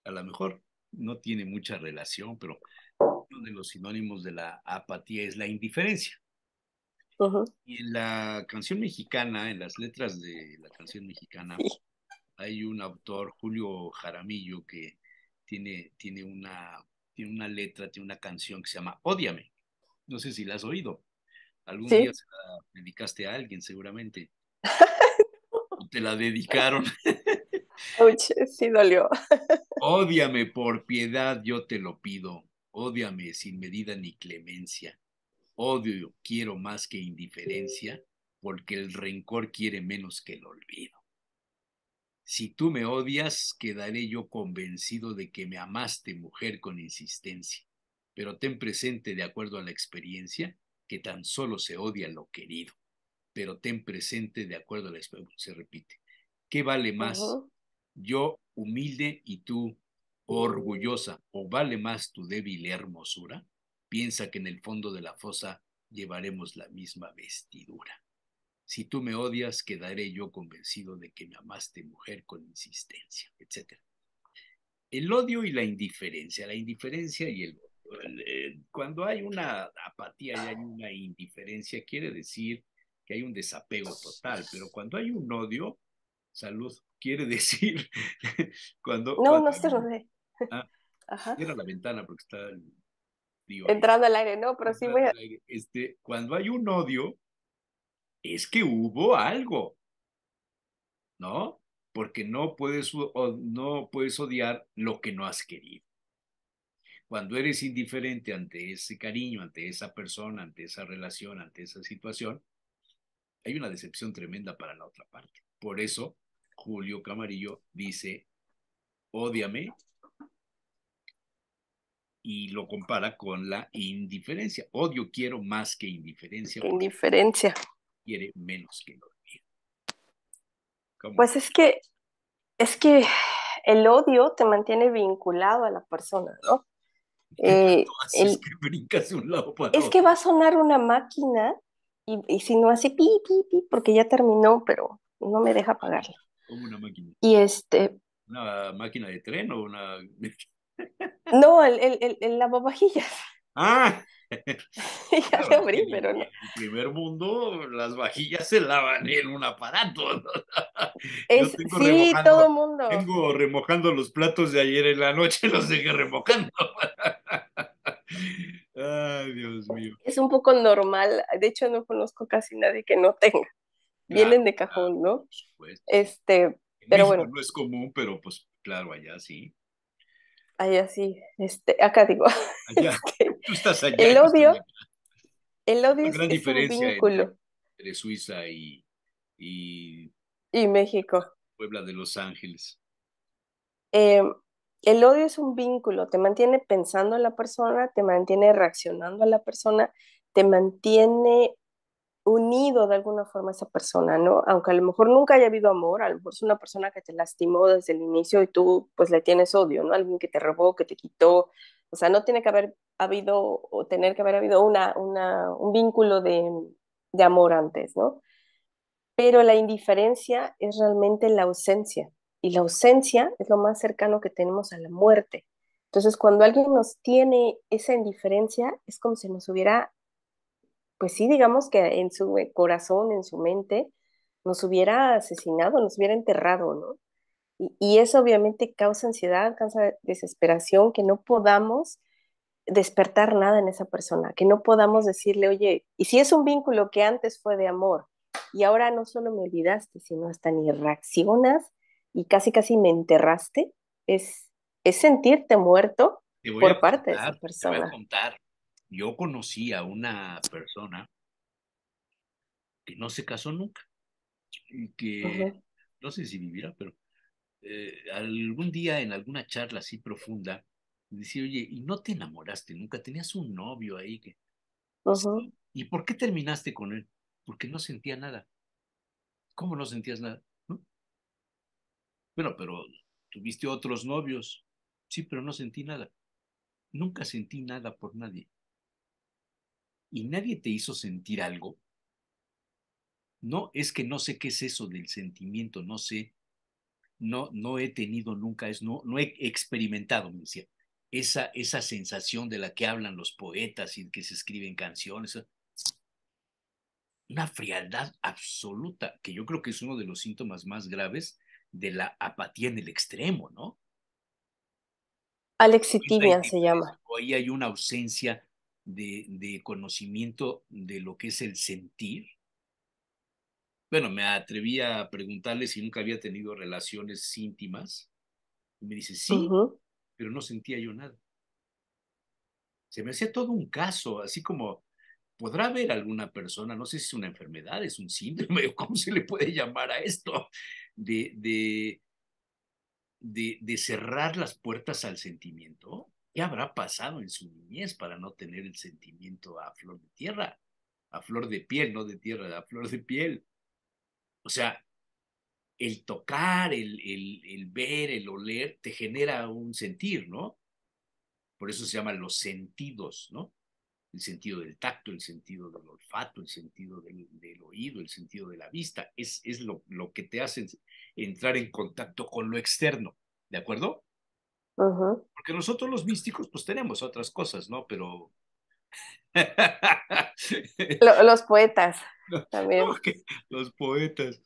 a lo mejor no tiene mucha relación, pero uno de los sinónimos de la apatía es la indiferencia. Y en la canción mexicana, en las letras de la canción mexicana, hay un autor, Julio Jaramillo, que tiene, tiene, una, tiene una letra, tiene una canción que se llama Ódiame. No sé si la has oído. Algún día se la dedicaste a alguien, seguramente. Te la dedicaron. sí dolió. Ódiame por piedad, yo te lo pido. Ódiame sin medida ni clemencia. Odio quiero más que indiferencia, porque el rencor quiere menos que el olvido. Si tú me odias, quedaré yo convencido de que me amaste, mujer, con insistencia. Pero ten presente, de acuerdo a la experiencia, que tan solo se odia lo querido, pero ten presente, de acuerdo a la se repite, ¿qué vale más? Yo humilde y tú orgullosa, o vale más tu débil hermosura? Piensa que en el fondo de la fosa llevaremos la misma vestidura. Si tú me odias, quedaré yo convencido de que me amaste mujer con insistencia, etc. El odio y la indiferencia, la indiferencia y el odio. Eh, cuando hay una apatía y hay una indiferencia, quiere decir que hay un desapego total, pero cuando hay un odio, salud, quiere decir cuando... No, no se rodee. Ah, cierra la ventana porque está entrando al aire, no, pero sí voy Este, cuando hay un odio, es que hubo algo, ¿no? Porque no puedes, no puedes odiar lo que no has querido. Cuando eres indiferente ante ese cariño, ante esa persona, ante esa relación, ante esa situación, hay una decepción tremenda para la otra parte. Por eso, Julio Camarillo dice, ódiame y lo compara con la indiferencia. Odio quiero más que indiferencia. Indiferencia. Quiere menos que lo Pues es que, es que el odio te mantiene vinculado a la persona, ¿no? Eh, es, que va a sonar una máquina y, si no hace pi, pi, pi, porque ya terminó, pero no me deja pagarla. una máquina. Y este. ¿Una máquina de tren o una.? no, el, el, el lavavajillas. Ah. pero En el primer mundo, las vajillas se lavan en un aparato. sí, todo mundo. Tengo remojando los platos de ayer en la noche, los seguí remojando. Ay, Dios mío. Es un poco normal. De hecho, no conozco casi nadie que no tenga. Vienen de ah, ah, cajón, ¿no? Este, pero bueno. No es común, pero pues claro, allá sí ahí así este, acá digo. El odio, el odio es, un vínculo. Entre, Suiza y, México. Puebla de Los Ángeles. Em, el odio es un vínculo, te mantiene pensando en la persona, te mantiene reaccionando a la persona, te mantiene unido de alguna forma a esa persona, ¿no? Aunque a lo mejor nunca haya habido amor, a lo mejor es una persona que te lastimó desde el inicio y tú pues le tienes odio, ¿no? Alguien que te robó, que te quitó, o sea, no tiene que haber habido o tener que haber habido una, un vínculo de, de amor antes, ¿no? Pero la indiferencia es realmente la ausencia y la ausencia es lo más cercano que tenemos a la muerte. Entonces, cuando alguien nos tiene esa indiferencia, es como si nos hubiera pues sí, digamos que en su eh, corazón, en su mente, nos hubiera asesinado, nos hubiera enterrado, ¿no? Y, eso obviamente causa ansiedad, causa desesperación, que no podamos despertar nada en esa persona, que no podamos decirle, oye, y si es un vínculo que antes fue de amor y ahora no solo me olvidaste, sino hasta ni reaccionas y casi casi me enterraste, es, sentirte muerto por parte de esa persona. Yo conocí a una persona que no se casó nunca y que no sé si vivirá, pero eh, algún día en alguna charla así profunda, decía, oye, ¿y no te enamoraste nunca? Tenías un novio ahí que... ¿Y por qué terminaste con él? Porque no sentía nada. ¿Cómo no sentías nada? Bueno, pero tuviste otros novios. Sí, pero no sentí nada. Nunca sentí nada por nadie y nadie te hizo sentir algo, no, es que no sé qué es eso del sentimiento, no sé, no, no he tenido nunca, es, no, no he experimentado, me decía, esa, esa sensación de la que hablan los poetas y que se escriben canciones, una frialdad absoluta, que yo creo que es uno de los síntomas más graves de la apatía en el extremo, ¿no? Tibian se llama. Ahí hay una ausencia de, conocimiento de lo que es el sentir. Bueno, me atreví a preguntarle si nunca había tenido relaciones íntimas. Y me dice, sí, pero no sentía yo nada. Se me hacía todo un caso, así como podrá haber alguna persona, no sé si es una enfermedad, es un síndrome o cómo se le puede llamar a esto, de, de, de, de cerrar las puertas al sentimiento. ¿Qué habrá pasado en su niñez para no tener el sentimiento a flor de tierra? A flor de piel, no de tierra, a flor de piel. O sea, el tocar, el, el, ver, el oler, te genera un sentir, ¿no? Por eso se llaman los sentidos, ¿no? El sentido del tacto, el sentido del olfato, el sentido del, del oído, el sentido de la vista. Es, es lo, lo que te hace entrar en contacto con lo externo, ¿de acuerdo? Porque nosotros los místicos pues tenemos otras cosas, ¿no? Pero... los poetas Los poetas.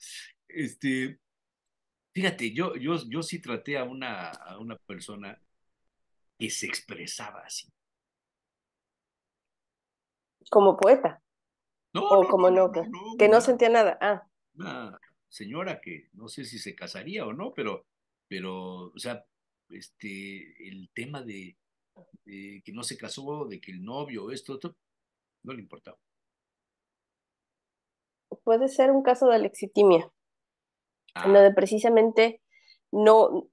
Este, fíjate, yo, yo, yo sí traté a una, a una persona que se expresaba así. Como poeta. No, o como no, que no sentía nada. Ah. señora que no sé si se casaría o no, pero, pero, o sea, este, el tema de, que no se casó, de que el novio, esto, esto, no le importaba. Puede ser un caso de alexitimia, en ah. donde precisamente no,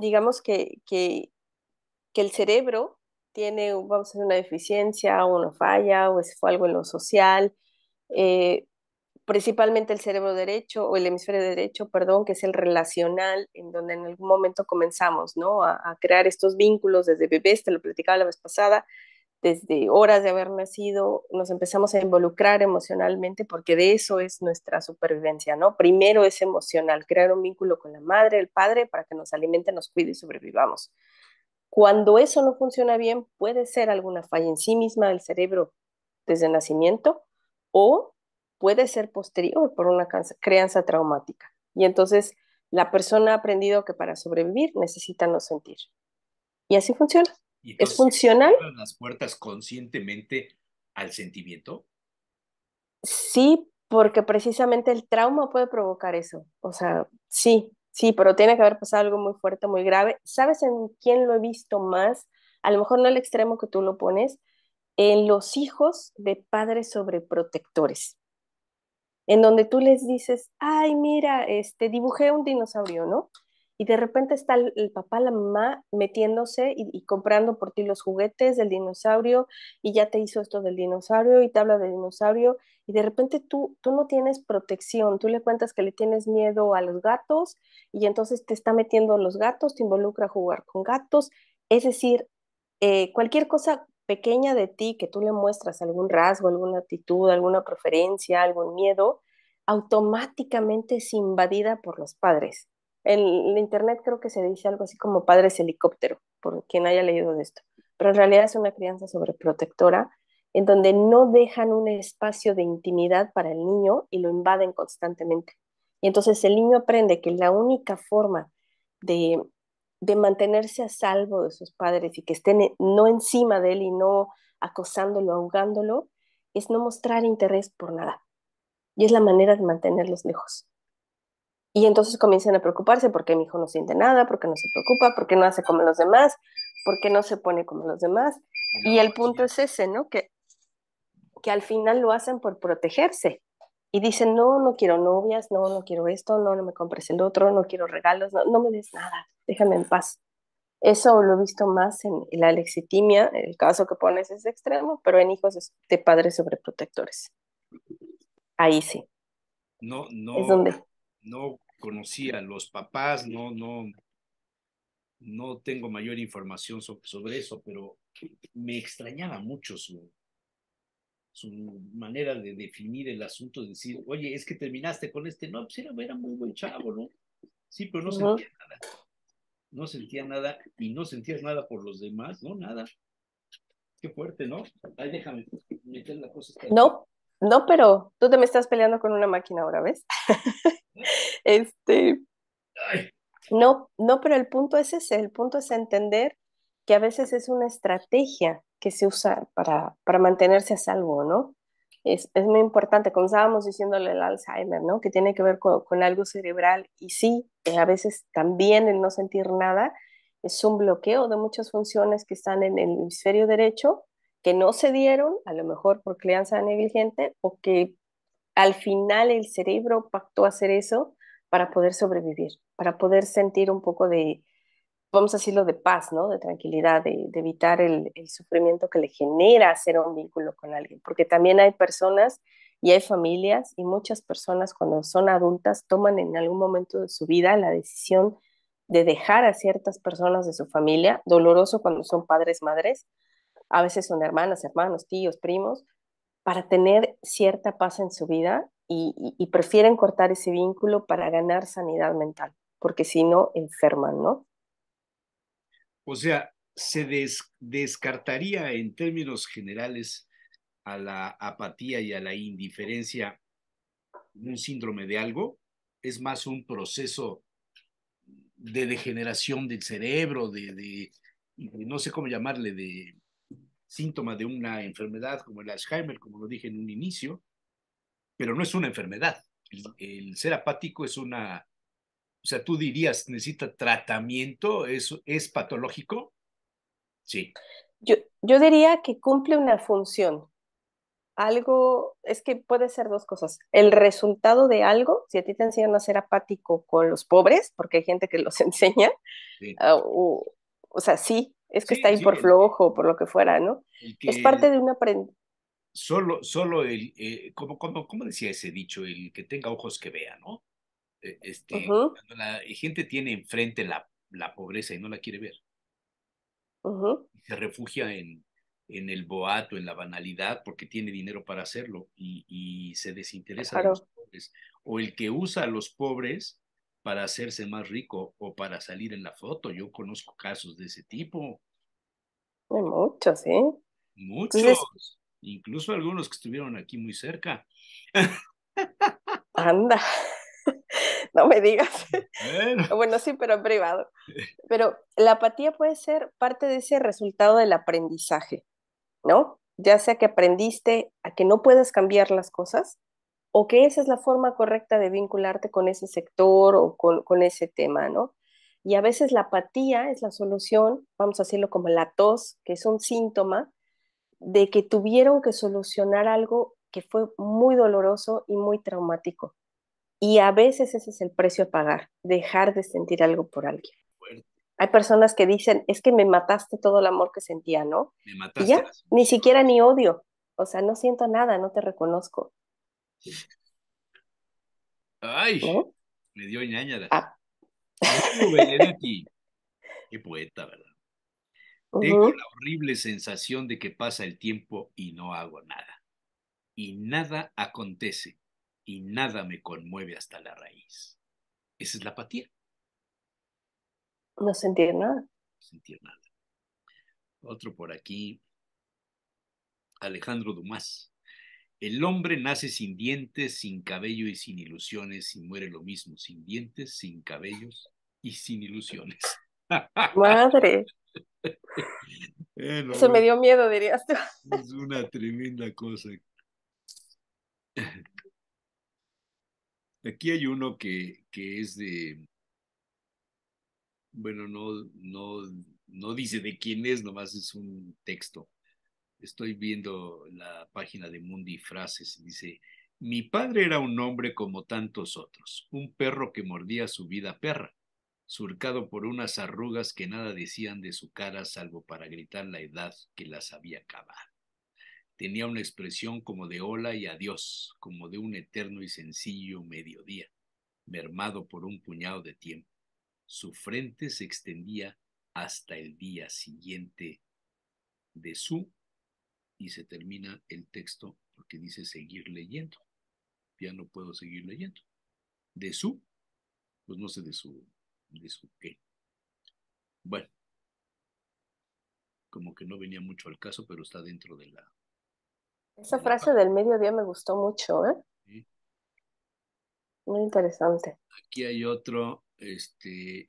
digamos que, que, el cerebro tiene, vamos a decir, una deficiencia, o una falla, o fue algo en lo social, eh, principalmente el cerebro derecho o el hemisferio derecho, perdón, que es el relacional, en donde en algún momento comenzamos, ¿no? A, crear estos vínculos desde bebés, te lo platicaba la vez pasada, desde horas de haber nacido, nos empezamos a involucrar emocionalmente porque de eso es nuestra supervivencia, ¿no? Primero es emocional, crear un vínculo con la madre, el padre, para que nos alimente, nos cuide y sobrevivamos. Cuando eso no funciona bien, puede ser alguna falla en sí misma del cerebro desde nacimiento o puede ser posterior por una crianza traumática. Y entonces la persona ha aprendido que para sobrevivir necesita no sentir. Y así funciona. es funcional. las puertas conscientemente al sentimiento? Sí, porque precisamente el trauma puede provocar eso. O sea, sí, sí, pero tiene que haber pasado algo muy fuerte, muy grave. ¿Sabes en quién lo he visto más? A lo mejor no al extremo que tú lo pones, en los hijos de padres sobreprotectores en donde tú les dices, ay, mira, este, dibujé un dinosaurio, ¿no? Y de repente está el, papá, la mamá metiéndose y, comprando por ti los juguetes del dinosaurio y ya te hizo esto del dinosaurio y te habla del dinosaurio y de repente tú, tú no tienes protección, tú le cuentas que le tienes miedo a los gatos y entonces te está metiendo los gatos, te involucra a jugar con gatos, es decir, eh, cualquier cosa pequeña de ti que tú le muestras algún rasgo, alguna actitud, alguna preferencia, algún miedo, automáticamente es invadida por los padres. En el internet creo que se dice algo así como padres helicóptero, por quien haya leído de esto, pero en realidad es una crianza sobreprotectora en donde no dejan un espacio de intimidad para el niño y lo invaden constantemente. Y entonces el niño aprende que la única forma de de mantenerse a salvo de sus padres y que estén e, no encima de él y no acosándolo, ahogándolo, es no mostrar interés por nada. Y es la manera de mantenerlos lejos. Y entonces comienzan a preocuparse porque mi hijo no siente nada, porque no se preocupa, porque no hace como los demás, porque no se pone como los demás. Y el punto es ese, ¿no? Que, que al final lo hacen por protegerse, y dicen, no, no quiero novias, no, no quiero esto, no, no me compres el otro, no quiero regalos, no, no me des nada, déjame en paz. Eso lo he visto más en la alexitimia, el caso que pones es extremo, pero en hijos de padres sobreprotectores. Ahí sí. No, no. Es donde. No conocía los papás, no, no, no tengo mayor información sobre, sobre eso, pero me extrañaba mucho su, su manera de definir el asunto, decir, oye, es que terminaste con este, no, pues era, muy buen chavo, ¿no? Sí, pero no sentía nada. No sentía nada y no sentías nada por los demás, ¿no? Nada. Qué fuerte, ¿no? Ay, déjame meter la cosa. no, no, pero tú te me estás peleando con una máquina ahora, ¿ves? este. No, no, pero el punto es ese, el punto es entender que a veces es una estrategia que se usa para, mantenerse a salvo, ¿no? Es, muy importante, como estábamos diciéndole el Alzheimer, ¿no? Que tiene que ver con, algo cerebral y sí, eh, a veces también el no sentir nada es un bloqueo de muchas funciones que están en el hemisferio derecho que no se dieron, a lo mejor por crianza negligente o que al final el cerebro pactó hacer eso para poder sobrevivir, para poder sentir un poco de, vamos a decirlo, de paz, ¿no? De tranquilidad, de, evitar el, sufrimiento que le genera hacer un vínculo con alguien. Porque también hay personas y hay familias y muchas personas cuando son adultas toman en algún momento de su vida la decisión de dejar a ciertas personas de su familia, doloroso cuando son padres, madres, a veces son hermanas, hermanos, tíos, primos, para tener cierta paz en su vida y, y prefieren cortar ese vínculo para ganar sanidad mental, porque si no, enferman, ¿no? O sea, se descartaría en términos generales a la apatía y a la indiferencia un síndrome de algo, es más un proceso de degeneración del cerebro, de, no sé cómo llamarle, de síntoma de una enfermedad como el Alzheimer, como lo dije en un inicio, pero no es una enfermedad. el ser apático es una o sea, tú dirías, ¿necesita tratamiento? ¿Es, es patológico? Sí. Yo, yo diría que cumple una función. Algo, es que puede ser dos cosas. El resultado de algo, si a ti te enseñan a ser apático con los pobres, porque hay gente que los enseña, o, ah, o, sea, sí, es que está ahí por flojo, por lo que fuera, ¿no? es parte de un aprendizaje. Solo, solo el, eh, como, como, como, decía ese dicho, el que tenga ojos que vea, ¿no? Eh, este, Cuando la gente tiene enfrente la, la, pobreza y no la quiere ver, se refugia en, en el boato, en la banalidad, porque tiene dinero para hacerlo y, se desinteresa los pobres. O el que usa a los pobres para hacerse más rico o para salir en la foto. Yo conozco casos de ese tipo. Muchos, ¿eh? Muchos. Incluso algunos que estuvieron aquí muy cerca. Anda. no me digas. Bueno. sí, pero en privado. Pero la apatía puede ser parte de ese resultado del aprendizaje, ¿no? Ya sea que aprendiste a que no puedes cambiar las cosas o que esa es la forma correcta de vincularte con ese sector o con ese tema, ¿no? Y a veces la apatía es la solución, vamos a decirlo como la tos, que es un síntoma de que tuvieron que solucionar algo que fue muy doloroso y muy traumático. Y a veces ese es el precio a pagar, dejar de sentir algo por alguien. Hay personas que dicen, es que me mataste todo el amor que sentía, ¿no? Me mataste. ni siquiera ni odio. O sea, no siento nada, no te reconozco. Ay, me dio ñaña. Ah. Qué poeta, ¿verdad? Tengo la horrible sensación de que pasa el tiempo y no hago nada. Y nada acontece y nada me conmueve hasta la raíz. Esa es la apatía. No sentir nada. No sentir nada. Otro por aquí. Alejandro Dumas. El hombre nace sin dientes, sin cabello y sin ilusiones y muere lo mismo, sin dientes, sin cabellos y sin ilusiones. Madre. Se me dio miedo, dirías tú. es una tremenda cosa Aquí hay uno que, es de, bueno, no, no, no dice de quién es, nomás es un texto. Estoy viendo la página de Mundi Frases y dice, mi padre era un hombre como tantos otros, un perro que mordía su vida perra, surcado por unas arrugas que nada decían de su cara salvo para gritar la edad que las había acabado tenía una expresión como de hola y adiós, como de un eterno y sencillo mediodía, mermado por un puñado de tiempo. Su frente se extendía hasta el día siguiente de su, y se termina el texto porque dice seguir leyendo. Ya no puedo seguir leyendo. De su, pues no sé de su, de su qué. Bueno, como que no venía mucho al caso, pero está dentro de la, esa frase del mediodía me gustó mucho, ¿eh? Muy interesante. Aquí hay otro, este,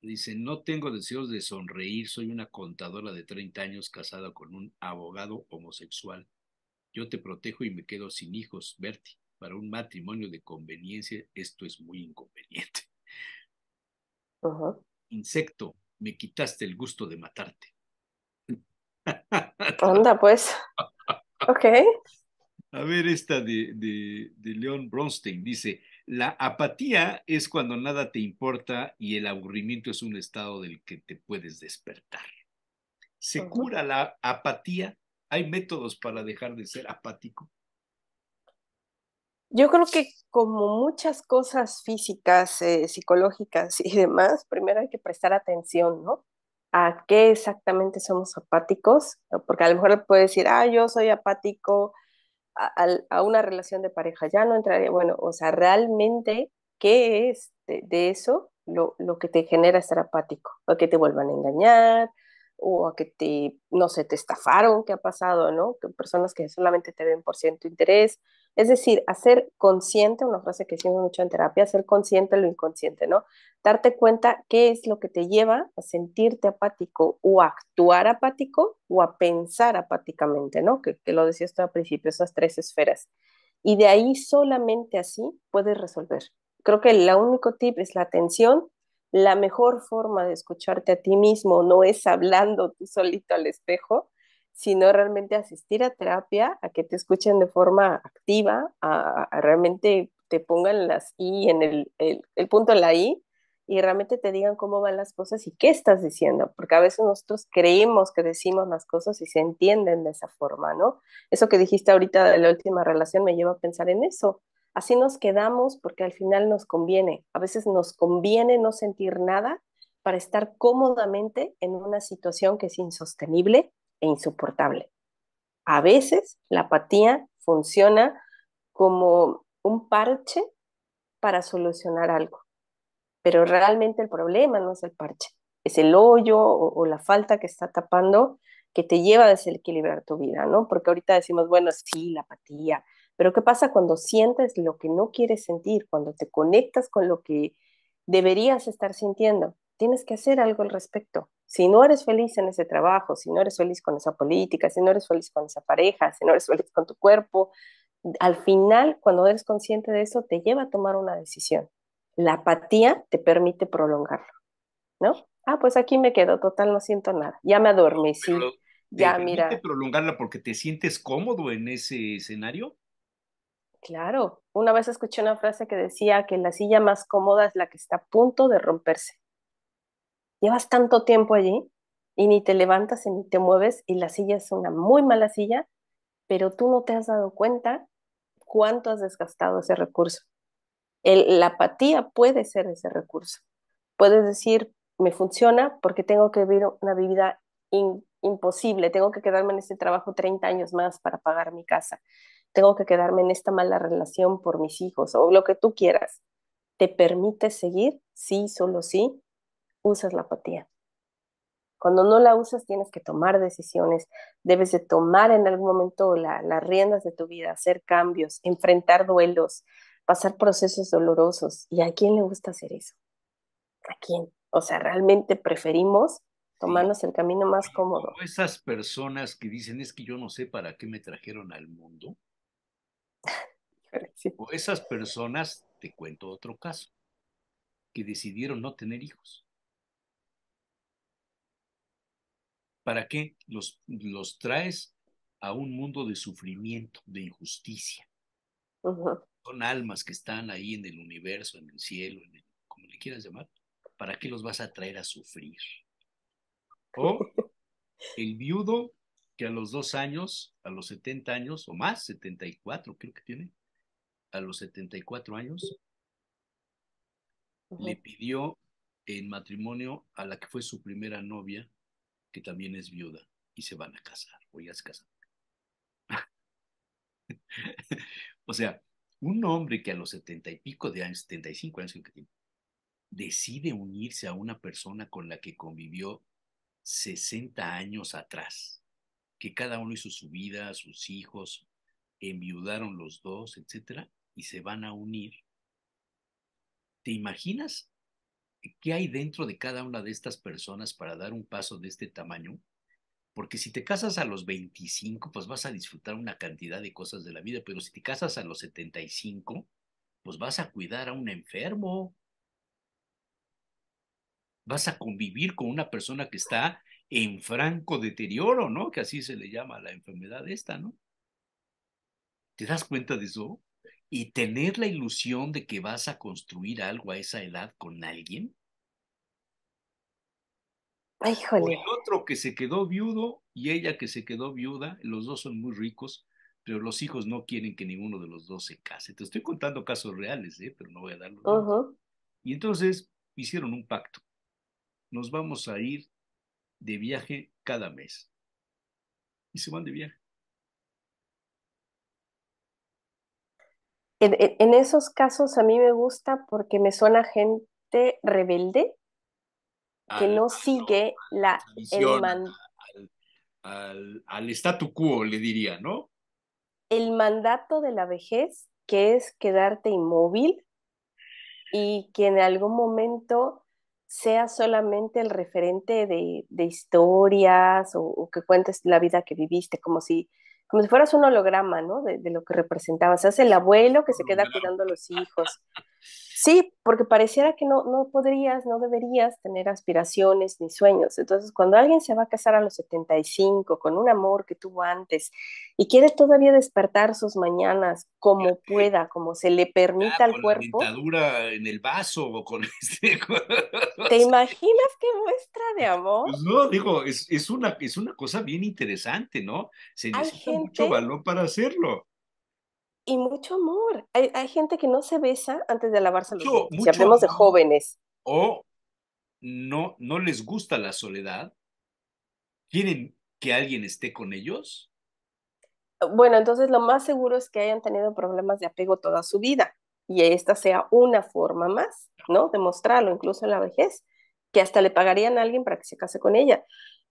dice, no tengo deseos de sonreír, soy una contadora de 30 años casada con un abogado homosexual. Yo te protejo y me quedo sin hijos, Berti. Para un matrimonio de conveniencia, esto es muy inconveniente. Insecto, me quitaste el gusto de matarte. Anda, pues. ok. A ver, esta de, de, Bronstein dice: La apatía es cuando nada te importa y el aburrimiento es un estado del que te puedes despertar. ¿Se cura la apatía? ¿Hay métodos para dejar de ser apático? Yo creo que como muchas cosas físicas, eh, psicológicas y demás, primero hay que prestar atención, ¿no? a qué exactamente somos apáticos, porque a lo mejor puedes decir, ah, yo soy apático a, una relación de pareja, ya no entraría, bueno, o sea, realmente, ¿qué es de, eso lo, que te genera estar apático? ¿A que te vuelvan a engañar? ¿O a que te, no sé, te estafaron? ¿Qué ha pasado, no? Que personas que solamente te ven por ciento interés, es decir, hacer consciente, una frase que hicimos mucho en terapia, hacer consciente lo inconsciente, ¿no? Darte cuenta qué es lo que te lleva a sentirte apático o a actuar apático o a pensar apáticamente, ¿no? Que, lo decías tú al principio, esas tres esferas. Y de ahí solamente así puedes resolver. Creo que el único tip es la atención. La mejor forma de escucharte a ti mismo no es hablando tú solito al espejo, sino realmente asistir a terapia, a que te escuchen de forma activa, a, realmente te pongan las I en el, punto de la I y realmente te digan cómo van las cosas y qué estás diciendo, porque a veces nosotros creemos que decimos las cosas y se entienden de esa forma, ¿no? Eso que dijiste ahorita de la última relación me lleva a pensar en eso. Así nos quedamos porque al final nos conviene. A veces nos conviene no sentir nada para estar cómodamente en una situación que es insostenible e insoportable. A veces la apatía funciona como un parche para solucionar algo, pero realmente el problema no es el parche, es el hoyo o, o la falta que está tapando que te lleva a desequilibrar tu vida, ¿no? Porque ahorita decimos, bueno, sí, la apatía, pero ¿qué pasa cuando sientes lo que no quieres sentir, cuando te conectas con lo que deberías estar sintiendo? Tienes que hacer algo al respecto. Si no eres feliz en ese trabajo, si no eres feliz con esa política, si no eres feliz con esa pareja, si no eres feliz con tu cuerpo, al final, cuando eres consciente de eso, te lleva a tomar una decisión. La apatía te permite prolongarlo, ¿no? Ah, pues aquí me quedo, total, no siento nada. Ya me adormecí. Sí, ya, permite prolongarla porque te sientes cómodo en ese escenario? Claro, una vez escuché una frase que decía que la silla más cómoda es la que está a punto de romperse llevas tanto tiempo allí y ni te levantas ni te mueves y la silla es una muy mala silla, pero tú no te has dado cuenta cuánto has desgastado ese recurso. la apatía puede ser ese recurso. Puedes decir, me funciona porque tengo que vivir una vida imposible, tengo que quedarme en este trabajo 30 años más para pagar mi casa, tengo que quedarme en esta mala relación por mis hijos o lo que tú quieras. ¿Te permite seguir? Sí, solo sí, usas la apatía. Cuando no la usas, tienes que tomar decisiones, debes de tomar en algún momento las riendas de tu vida, hacer cambios, enfrentar duelos, pasar procesos dolorosos. ¿Y a quién le gusta hacer eso? ¿A quién? O sea, realmente preferimos tomarnos el camino más cómodo. Esas personas que dicen, es que yo no sé para qué me trajeron al mundo. O esas personas, te cuento otro caso, que decidieron no tener hijos. ¿Para qué? Los, los traes a un mundo de sufrimiento, de injusticia. Son almas que están ahí en el universo, en el cielo, en como le quieras llamar. ¿Para qué los vas a traer a sufrir? O el viudo que a los dos años, a los 70 años o más, 74 creo que tiene, a los 74 años, le pidió en matrimonio a la que fue su primera novia que también es viuda y se van a casar o ya se o sea, un hombre que a los setenta y pico de años, 75 años decide unirse a una persona con la que convivió 60 años atrás, que cada uno hizo su vida, sus hijos, enviudaron los dos, etcétera, y se van a unir. ¿Te imaginas qué hay dentro de cada una de estas personas para dar un paso de este tamaño, porque si te casas a los 25, pues vas a disfrutar una cantidad de cosas de la vida, pero si te casas a los 75, pues vas a cuidar a un enfermo. Vas a convivir con una persona que está en franco deterioro, ¿no? Que así se le llama a la enfermedad esta, ¿no? ¿Te das cuenta de eso? y tener la ilusión de que vas a construir algo a esa edad con alguien. o el otro que se quedó viudo y ella que se quedó viuda, los dos son muy ricos, pero los hijos no quieren que ninguno de los dos se case. Te estoy contando casos reales, ¿eh? pero no voy a darlos. Y entonces hicieron un pacto. Nos vamos a ir de viaje cada mes. Y se van de viaje. en, esos casos a mí me gusta porque me suena gente rebelde que no sigue la, al, statu quo, le diría, ¿no? El mandato de la vejez, que es quedarte inmóvil y que en algún momento sea solamente el referente de, historias o, que cuentes la vida que viviste, como si como si fueras un holograma, ¿no? De, de lo que representaba. O sea, es el abuelo que se queda cuidando a los hijos. Sí, porque pareciera que no, no podrías, no deberías tener aspiraciones ni sueños. Entonces, cuando alguien se va a casar a los 75 con un amor que tuvo antes y quiere todavía despertar sus mañanas como pueda, como se le permita al cuerpo. Con en el vaso o con este. ¿Te imaginas qué muestra de amor? Pues no, digo, es, es, una, es una cosa bien interesante, ¿no? Se necesita mucho valor para hacerlo y mucho amor. Hay, gente que no se besa antes de lavarse los dientes. Si hablemos de jóvenes. O no, no les gusta la soledad. Quieren que alguien esté con ellos. Bueno, entonces lo más seguro es que hayan tenido problemas de apego toda su vida y esta sea una forma más, ¿no? De mostrarlo, incluso en la vejez, que hasta le pagarían a alguien para que se case con ella.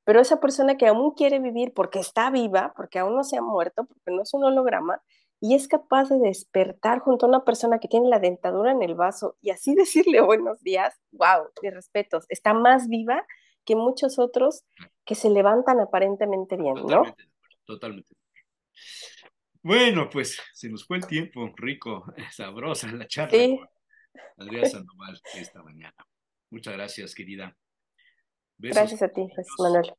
Pero esa persona que aún quiere vivir porque está viva, porque aún no se ha muerto, porque no es un holograma, y es capaz de despertar junto a una persona que tiene la dentadura en el vaso y así decirle buenos días, wow, de respetos, está más viva que muchos otros que se levantan aparentemente bien, ¿no? Totalmente. Bueno, pues se nos fue el tiempo, rico, sabrosa la charla. Sí. Andrea Sandoval esta mañana. Muchas gracias, querida. gracias a ti, Manuel.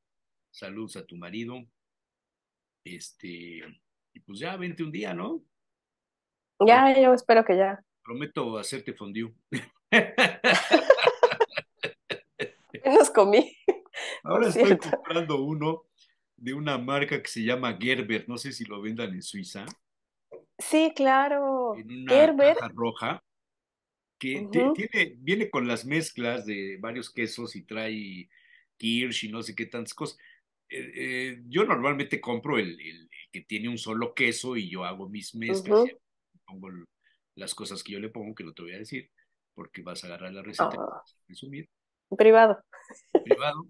Saludos a tu marido. Este, y pues ya, vente un día, ¿no? Ya, yo espero que ya. Prometo hacerte fondue. Los comí. Ahora estoy comprando uno de una marca que se llama Gerber, no sé si lo vendan en Suiza. Sí, claro. En una Gerber. roja que tiene, viene con las mezclas de varios quesos y trae Kirsch y no sé qué tantas cosas. Eh, eh, yo normalmente compro el, que tiene un solo queso y yo hago mis mezclas, pongo las cosas que yo le pongo, que no te voy a decir, porque vas a agarrar la receta resumir. Ah. Privado. Privado.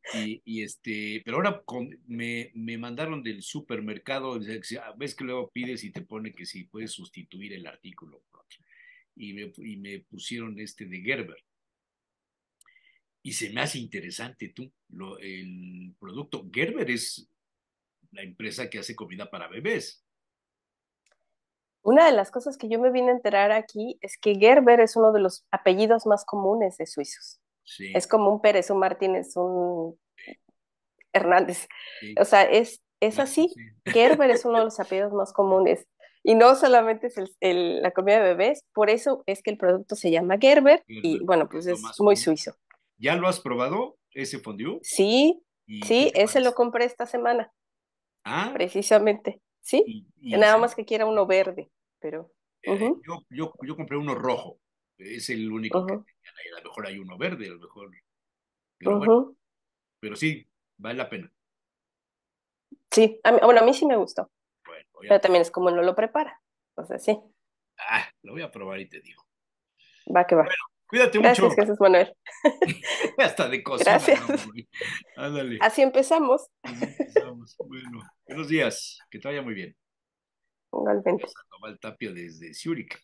Y, este, pero ahora me, me, mandaron del supermercado, ah, ves que luego pides y te pone que si puedes sustituir el artículo. Y me, y me pusieron este de Gerber y se me hace interesante tú. el producto Gerber es la empresa que hace comida para bebés. Una de las cosas que yo me vine a enterar aquí es que Gerber es uno de los apellidos más comunes de suizos. Es como un Pérez, un Martínez, un Hernández. O sea, es, es ah, así. Gerber es uno de los apellidos más comunes. Y no solamente es la comida de bebés, por eso es que el producto se llama Gerber, y bueno, pues es muy suizo. ¿Ya lo has probado ese fondue? Sí, sí, ese lo compré esta semana. Ah. Precisamente, sí. Nada más que quiera uno verde, pero. Eh, yo, compré uno rojo, es el único que tenía, A lo mejor hay uno verde, a lo mejor. Pero, pero sí, vale la pena. Sí, bueno, a mí sí me gustó. Pero también es como no lo prepara. O sea, sí. Ah, lo voy a probar y te digo. Va que va. Cuídate mucho. Gracias, Jesús Manuel. Hasta de cosas. Gracias. Ándale. Así empezamos. Así empezamos. Bueno, buenos días. Que te vaya muy bien. Igualmente. Sandoval tapio desde Zúrich.